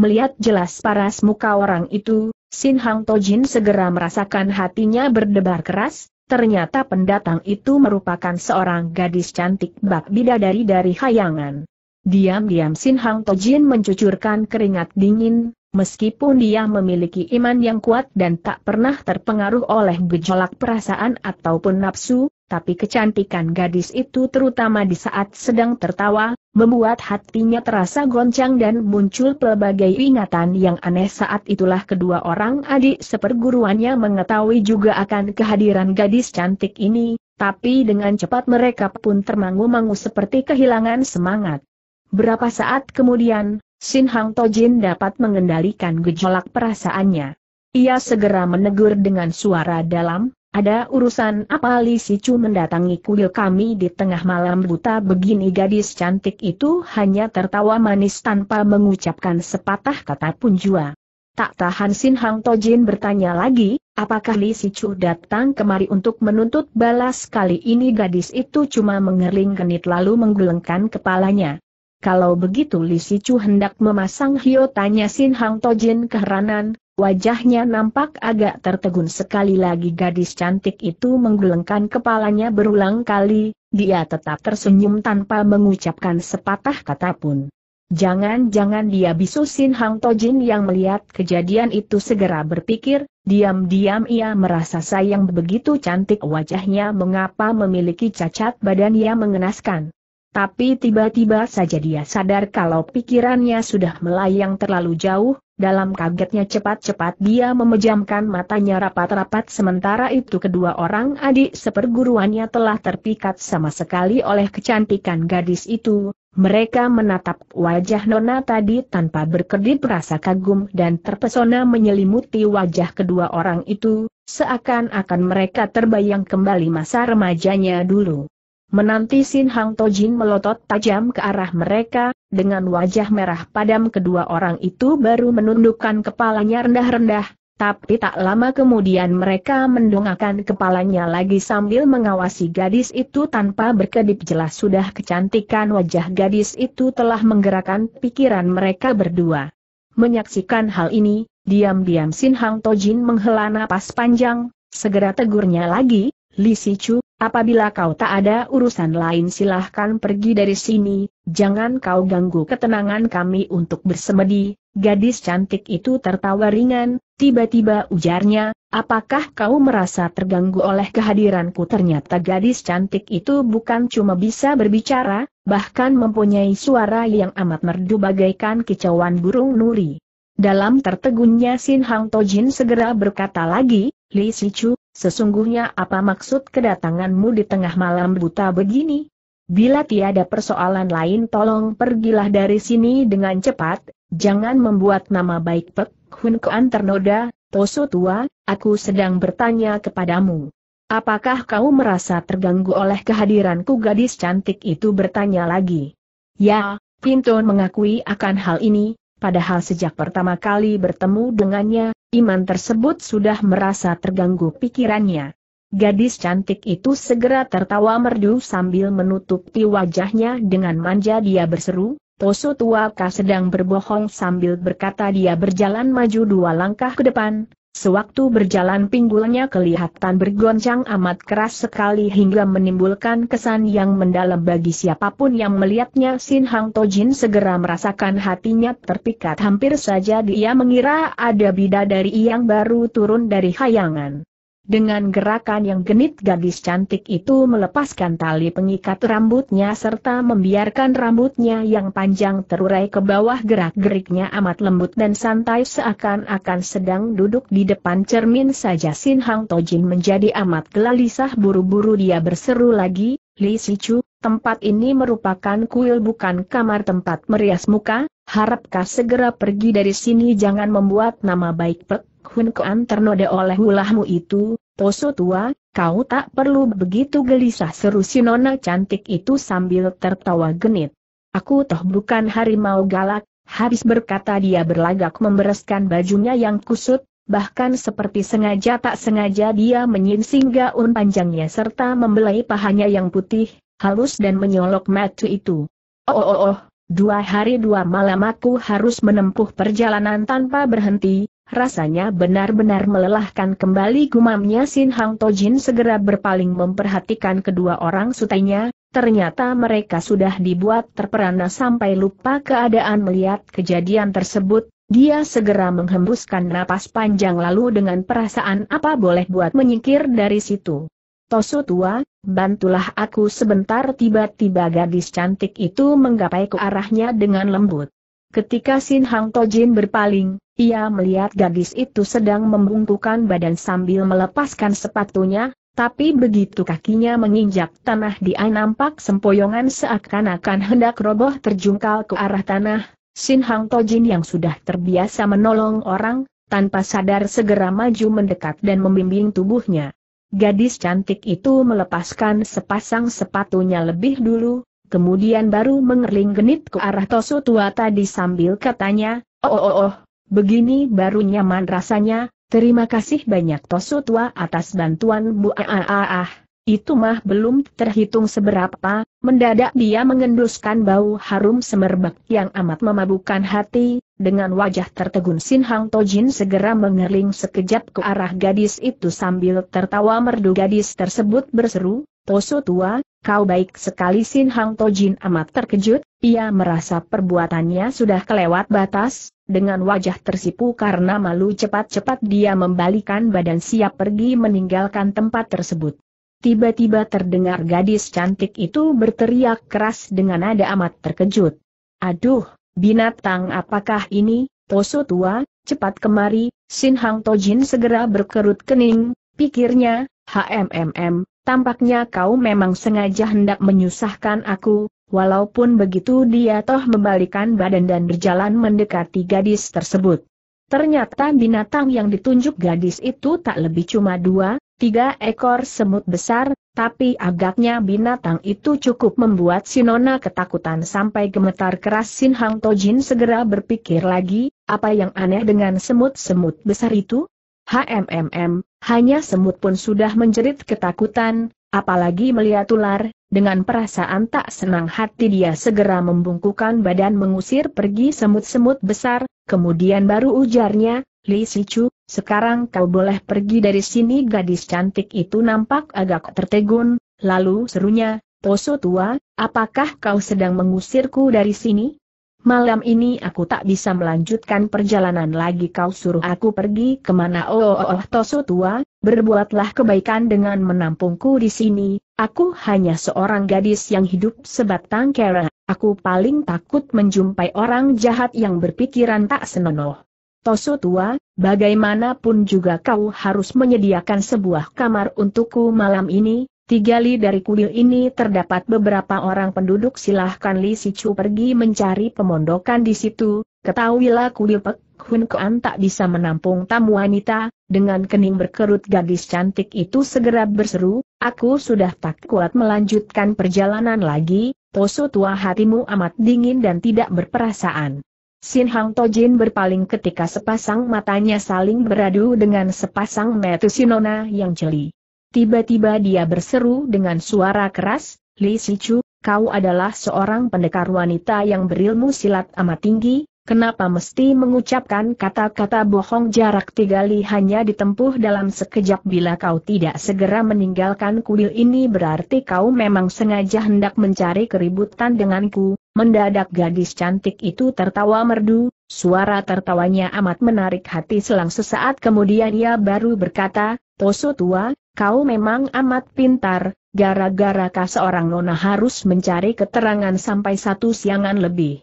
Melihat jelas paras muka orang itu, Sin Hang Tojin segera merasakan hatinya berdebar keras, ternyata pendatang itu merupakan seorang gadis cantik bak bidadari dari Hayangan. Diam-diam Sin Hang Tojin mencucurkan keringat dingin, Meskipun dia memiliki iman yang kuat dan tak pernah terpengaruh oleh gejolak perasaan ataupun nafsu, tapi kecantikan gadis itu terutama di saat sedang tertawa, membuat hatinya terasa goncang dan muncul pelbagai ingatan yang aneh saat itulah kedua orang adik seperguruannya mengetahui juga akan kehadiran gadis cantik ini, tapi dengan cepat mereka pun termangu-mangu seperti kehilangan semangat. Berapa saat kemudian, Sin Hang Tojin dapat mengendalikan gejolak perasaannya. Ia segera menegur dengan suara dalam, ada urusan apa Li Sichu mendatangi kuil kami di tengah malam buta begini gadis cantik itu hanya tertawa manis tanpa mengucapkan sepatah kata pun jua. Tak tahan Sin Hang Tojin bertanya lagi, apakah Li Sichu datang kemari untuk menuntut balas kali ini gadis itu cuma mengerling genit lalu menggelengkan kepalanya. Kalau begitu Li Sichu hendak memasang Hio tanya Sin Hang Tojin keheranan, wajahnya nampak agak tertegun sekali lagi gadis cantik itu menggelengkan kepalanya berulang kali, dia tetap tersenyum tanpa mengucapkan sepatah kata pun. Jangan-jangan dia bisu Sin Hang Tojin yang melihat kejadian itu segera berpikir, diam-diam ia merasa sayang begitu cantik wajahnya mengapa memiliki cacat badan yang mengenaskan. Tapi tiba-tiba saja dia sadar kalau pikirannya sudah melayang terlalu jauh, dalam kagetnya cepat-cepat dia memejamkan matanya rapat-rapat sementara itu kedua orang adik seperguruannya telah terpikat sama sekali oleh kecantikan gadis itu, mereka menatap wajah Nona tadi tanpa berkedip rasa kagum dan terpesona menyelimuti wajah kedua orang itu, seakan-akan mereka terbayang kembali masa remajanya dulu. Menanti Sin Hang Tojin melotot tajam ke arah mereka, dengan wajah merah padam kedua orang itu baru menundukkan kepalanya rendah-rendah, tapi tak lama kemudian mereka mendongakkan kepalanya lagi sambil mengawasi gadis itu tanpa berkedip jelas sudah kecantikan wajah gadis itu telah menggerakkan pikiran mereka berdua. Menyaksikan hal ini, diam-diam Sin Hang Tojin menghela napas panjang, segera tegurnya lagi, Li Si Chu apabila kau tak ada urusan lain silahkan pergi dari sini, jangan kau ganggu ketenangan kami untuk bersemedi. Gadis cantik itu tertawa ringan, tiba-tiba ujarnya, apakah kau merasa terganggu oleh kehadiranku? Ternyata gadis cantik itu bukan cuma bisa berbicara, bahkan mempunyai suara yang amat merdu bagaikan kicauan burung nuri. Dalam tertegunnya Sin Hang Tojin segera berkata lagi, Li Sichu, Sesungguhnya apa maksud kedatanganmu di tengah malam buta begini? Bila tiada persoalan lain tolong pergilah dari sini dengan cepat, jangan membuat nama baik Pek Hun Kuan ternoda, Toso tua, aku sedang bertanya kepadamu. Apakah kau merasa terganggu oleh kehadiranku gadis cantik itu bertanya lagi? Ya, Pinton mengakui akan hal ini, padahal sejak pertama kali bertemu dengannya, iman tersebut sudah merasa terganggu pikirannya. Gadis cantik itu segera tertawa merdu sambil menutupi wajahnya dengan manja dia berseru, Toso tua kah sedang berbohong sambil berkata dia berjalan maju dua langkah ke depan, Sewaktu berjalan pinggulnya kelihatan bergoncang amat keras sekali hingga menimbulkan kesan yang mendalam bagi siapapun yang melihatnya Sin Hang Tojin segera merasakan hatinya terpikat hampir saja dia mengira ada bidadari yang baru turun dari hayangan. Dengan gerakan yang genit gadis cantik itu melepaskan tali pengikat rambutnya serta membiarkan rambutnya yang panjang terurai ke bawah gerak-geriknya amat lembut dan santai seakan-akan sedang duduk di depan cermin saja Sin Hang Tojin menjadi amat gelisah buru-buru dia berseru lagi, Li Sichu, tempat ini merupakan kuil bukan kamar tempat merias muka, harapkah segera pergi dari sini jangan membuat nama baik Pek Hun Kuan ternoda oleh ulahmu itu, Toso tua, kau tak perlu begitu gelisah seru si nona cantik itu sambil tertawa genit. Aku toh bukan harimau galak, habis berkata dia berlagak membereskan bajunya yang kusut, bahkan seperti sengaja tak sengaja dia menyingsing gaun panjangnya serta membelai pahanya yang putih, halus dan menyolok matu itu. Oh, oh oh oh, dua hari dua malam aku harus menempuh perjalanan tanpa berhenti, rasanya benar-benar melelahkan kembali gumamnya Sin Hang Tojin segera berpaling memperhatikan kedua orang sutainya, ternyata mereka sudah dibuat terperana sampai lupa keadaan melihat kejadian tersebut, dia segera menghembuskan napas panjang lalu dengan perasaan apa boleh buat menyingkir dari situ. Tosu tua, bantulah aku sebentar tiba-tiba gadis cantik itu menggapai ke arahnya dengan lembut. Ketika Sin Hang Tojin berpaling, ia melihat gadis itu sedang membungkukan badan sambil melepaskan sepatunya, tapi begitu kakinya menginjak tanah dia nampak sempoyongan seakan-akan hendak roboh terjungkal ke arah tanah, Sin Hang Tojin yang sudah terbiasa menolong orang, tanpa sadar segera maju mendekat dan membimbing tubuhnya. Gadis cantik itu melepaskan sepasang sepatunya lebih dulu, kemudian baru mengerling genit ke arah Tosu tua tadi sambil katanya, oh, oh oh oh, begini baru nyaman rasanya, terima kasih banyak Tosu tua atas bantuan Bu ah, ah, Itu mah belum terhitung seberapa, mendadak dia mengenduskan bau harum semerbak yang amat memabukkan hati, dengan wajah tertegun Sin Hang Tojin segera mengerling sekejap ke arah gadis itu sambil tertawa merdu gadis tersebut berseru, Tosu tua, Kau baik sekali Sin Hang Tojin amat terkejut, ia merasa perbuatannya sudah kelewat batas, dengan wajah tersipu karena malu cepat-cepat dia membalikan badan siap pergi meninggalkan tempat tersebut. Tiba-tiba terdengar gadis cantik itu berteriak keras dengan nada amat terkejut. Aduh, binatang apakah ini, Tosu tua, cepat kemari, Sin Hang Tojin segera berkerut kening, pikirnya, HMMM, Tampaknya kau memang sengaja hendak menyusahkan aku, walaupun begitu dia toh membalikan badan dan berjalan mendekati gadis tersebut. Ternyata binatang yang ditunjuk gadis itu tak lebih cuma dua, tiga ekor semut besar, tapi agaknya binatang itu cukup membuat si Nona ketakutan sampai gemetar keras Sin Hang Tojin segera berpikir lagi, apa yang aneh dengan semut-semut besar itu? HMMM, hanya semut pun sudah menjerit ketakutan, apalagi melihat ular, dengan perasaan tak senang hati dia segera membungkukan badan mengusir pergi semut-semut besar, kemudian baru ujarnya, Li Sichu, sekarang kau boleh pergi dari sini gadis cantik itu nampak agak tertegun, lalu serunya, Toso tua, apakah kau sedang mengusirku dari sini? malam ini aku tak bisa melanjutkan perjalanan lagi kau suruh aku pergi kemana oh oh oh Toso tua, berbuatlah kebaikan dengan menampungku di sini, aku hanya seorang gadis yang hidup sebatang kera, aku paling takut menjumpai orang jahat yang berpikiran tak senonoh. Tosu tua, bagaimanapun juga kau harus menyediakan sebuah kamar untukku malam ini, Tiga li dari kuil ini terdapat beberapa orang penduduk silahkan Li sichu pergi mencari pemondokan di situ, ketahuilah kuil Pek Hun Kuan tak bisa menampung tamu wanita, dengan kening berkerut gadis cantik itu segera berseru, aku sudah tak kuat melanjutkan perjalanan lagi, Tosu tua hatimu amat dingin dan tidak berperasaan. Sin Hang Tojin berpaling ketika sepasang matanya saling beradu dengan sepasang metu Sinona yang jeli. Tiba-tiba dia berseru dengan suara keras, Li Sichu, kau adalah seorang pendekar wanita yang berilmu silat amat tinggi, kenapa mesti mengucapkan kata-kata bohong jarak tiga li hanya ditempuh dalam sekejap bila kau tidak segera meninggalkan kuil ini berarti kau memang sengaja hendak mencari keributan denganku, mendadak gadis cantik itu tertawa merdu, Suara tertawanya amat menarik hati selang sesaat kemudian ia baru berkata, Tosu tua, kau memang amat pintar, gara-gara kau seorang nona harus mencari keterangan sampai satu siangan lebih.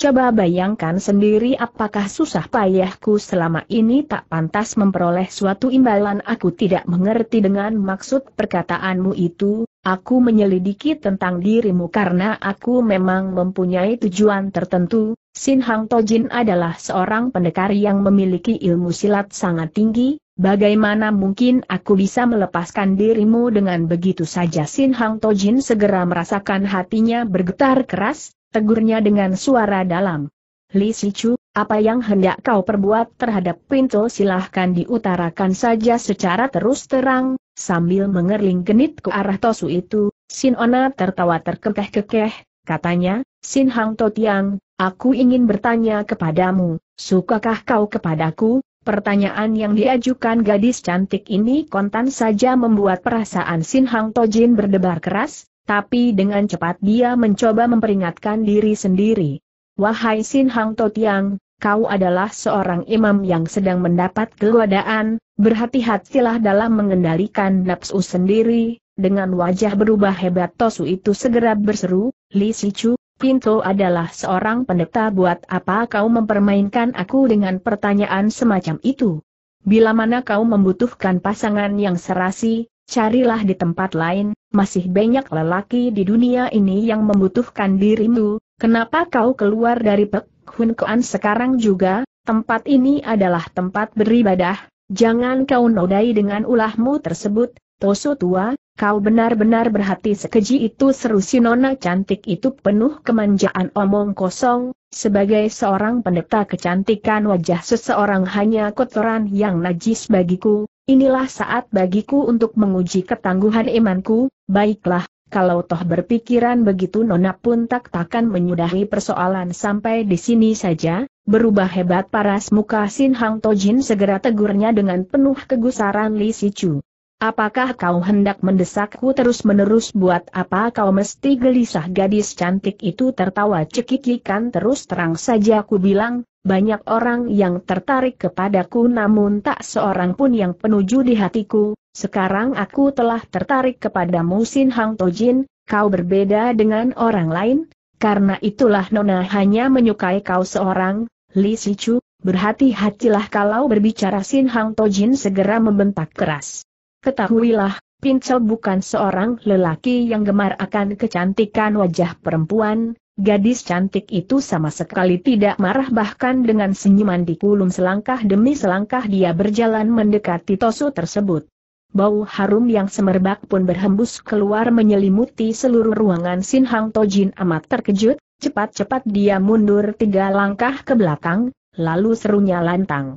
Coba bayangkan sendiri apakah susah payahku selama ini tak pantas memperoleh suatu imbalan aku tidak mengerti dengan maksud perkataanmu itu, aku menyelidiki tentang dirimu karena aku memang mempunyai tujuan tertentu, Sin Hang Tojin adalah seorang pendekar yang memiliki ilmu silat sangat tinggi, bagaimana mungkin aku bisa melepaskan dirimu dengan begitu saja Sin Hang Tojin segera merasakan hatinya bergetar keras, tegurnya dengan suara dalam. Li Sichu, apa yang hendak kau perbuat terhadap Pinto silahkan diutarakan saja secara terus terang, sambil mengerling genit ke arah Tosu itu, Sin Ona tertawa terkekeh-kekeh, katanya, Sin Hang To Tiang, Aku ingin bertanya kepadamu, sukakah kau kepadaku? Pertanyaan yang diajukan gadis cantik ini kontan saja membuat perasaan Sin Hang Jin berdebar keras, tapi dengan cepat dia mencoba memperingatkan diri sendiri. Wahai Sin Hang Totiang, kau adalah seorang imam yang sedang mendapat kegodaan, berhati-hatilah dalam mengendalikan nafsu sendiri, dengan wajah berubah hebat Tosu itu segera berseru, Li Sichu, Pinto adalah seorang pendeta buat apa kau mempermainkan aku dengan pertanyaan semacam itu? Bila mana kau membutuhkan pasangan yang serasi, carilah di tempat lain, masih banyak lelaki di dunia ini yang membutuhkan dirimu, kenapa kau keluar dari Pek Koan sekarang juga, tempat ini adalah tempat beribadah, jangan kau nodai dengan ulahmu tersebut, Toso tua, Kau benar-benar berhati sekeji itu seru si nona cantik itu penuh kemanjaan omong kosong, sebagai seorang pendeta kecantikan wajah seseorang hanya kotoran yang najis bagiku, inilah saat bagiku untuk menguji ketangguhan imanku, baiklah, kalau toh berpikiran begitu Nona pun tak takkan menyudahi persoalan sampai di sini saja, berubah hebat paras muka Sin Hang Tojin segera tegurnya dengan penuh kegusaran Li Sichu. Apakah kau hendak mendesakku terus-menerus buat apa kau mesti gelisah gadis cantik itu tertawa cekikikan terus terang saja aku bilang, banyak orang yang tertarik kepadaku namun tak seorang pun yang penuju di hatiku, sekarang aku telah tertarik kepadamu Sin Hang Tojin, kau berbeda dengan orang lain, karena itulah Nona hanya menyukai kau seorang, Li Sichu, berhati-hatilah kalau berbicara Sin Hang Tojin segera membentak keras. Ketahuilah, Pincel bukan seorang lelaki yang gemar akan kecantikan wajah perempuan, gadis cantik itu sama sekali tidak marah bahkan dengan senyuman di kulum selangkah demi selangkah dia berjalan mendekati Tosu tersebut. Bau harum yang semerbak pun berhembus keluar menyelimuti seluruh ruangan Sin Hang Tojin amat terkejut, cepat-cepat dia mundur tiga langkah ke belakang, lalu serunya lantang.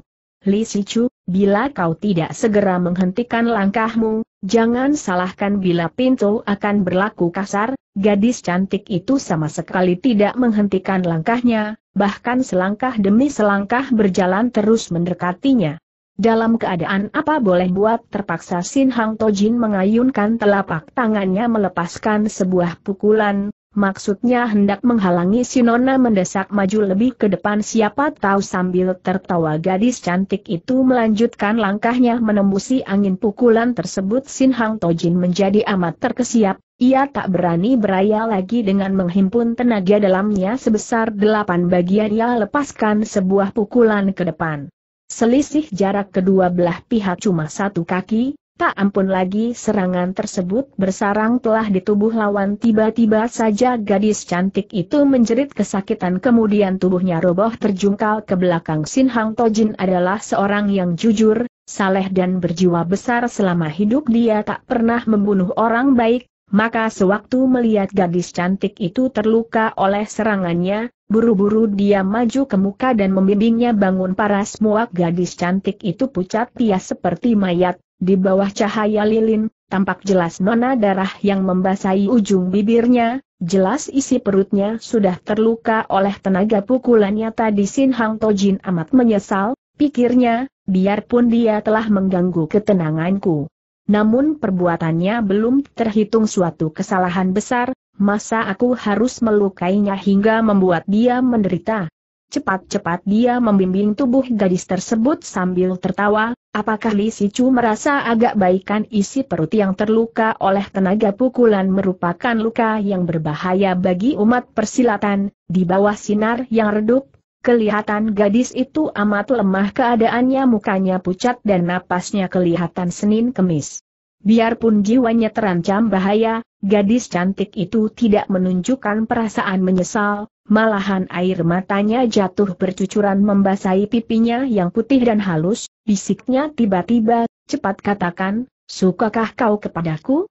Li Sichu, bila kau tidak segera menghentikan langkahmu, jangan salahkan bila pintu akan berlaku kasar, gadis cantik itu sama sekali tidak menghentikan langkahnya, bahkan selangkah demi selangkah berjalan terus mendekatinya. Dalam keadaan apa boleh buat terpaksa Sin Hang Tojin mengayunkan telapak tangannya melepaskan sebuah pukulan, maksudnya hendak menghalangi Sinona mendesak maju lebih ke depan siapa tahu sambil tertawa gadis cantik itu melanjutkan langkahnya menembusi angin pukulan tersebut Sin Hang Tojin menjadi amat terkesiap, ia tak berani beraya lagi dengan menghimpun tenaga dalamnya sebesar delapan bagian ia lepaskan sebuah pukulan ke depan. Selisih jarak kedua belah pihak cuma satu kaki, tak ampun lagi serangan tersebut bersarang telah di tubuh lawan tiba-tiba saja gadis cantik itu menjerit kesakitan kemudian tubuhnya roboh terjungkal ke belakang Sin Hang Tojin adalah seorang yang jujur, saleh dan berjiwa besar selama hidup dia tak pernah membunuh orang baik, maka sewaktu melihat gadis cantik itu terluka oleh serangannya, buru-buru dia maju ke muka dan membimbingnya bangun paras muak gadis cantik itu pucat pias seperti mayat, di bawah cahaya lilin, tampak jelas nona darah yang membasahi ujung bibirnya, jelas isi perutnya sudah terluka oleh tenaga pukulannya tadi Sin Hang Tojin amat menyesal, pikirnya, biarpun dia telah mengganggu ketenanganku namun perbuatannya belum terhitung suatu kesalahan besar, masa aku harus melukainya hingga membuat dia menderita? Cepat-cepat dia membimbing tubuh gadis tersebut sambil tertawa, apakah Li Sichu merasa agak baikan isi perut yang terluka oleh tenaga pukulan merupakan luka yang berbahaya bagi umat persilatan, di bawah sinar yang redup, Kelihatan gadis itu amat lemah keadaannya mukanya pucat dan napasnya kelihatan Senin kemis. Biarpun jiwanya terancam bahaya, gadis cantik itu tidak menunjukkan perasaan menyesal, malahan air matanya jatuh bercucuran membasahi pipinya yang putih dan halus, bisiknya tiba-tiba, cepat katakan, sukakah kau kepadaku?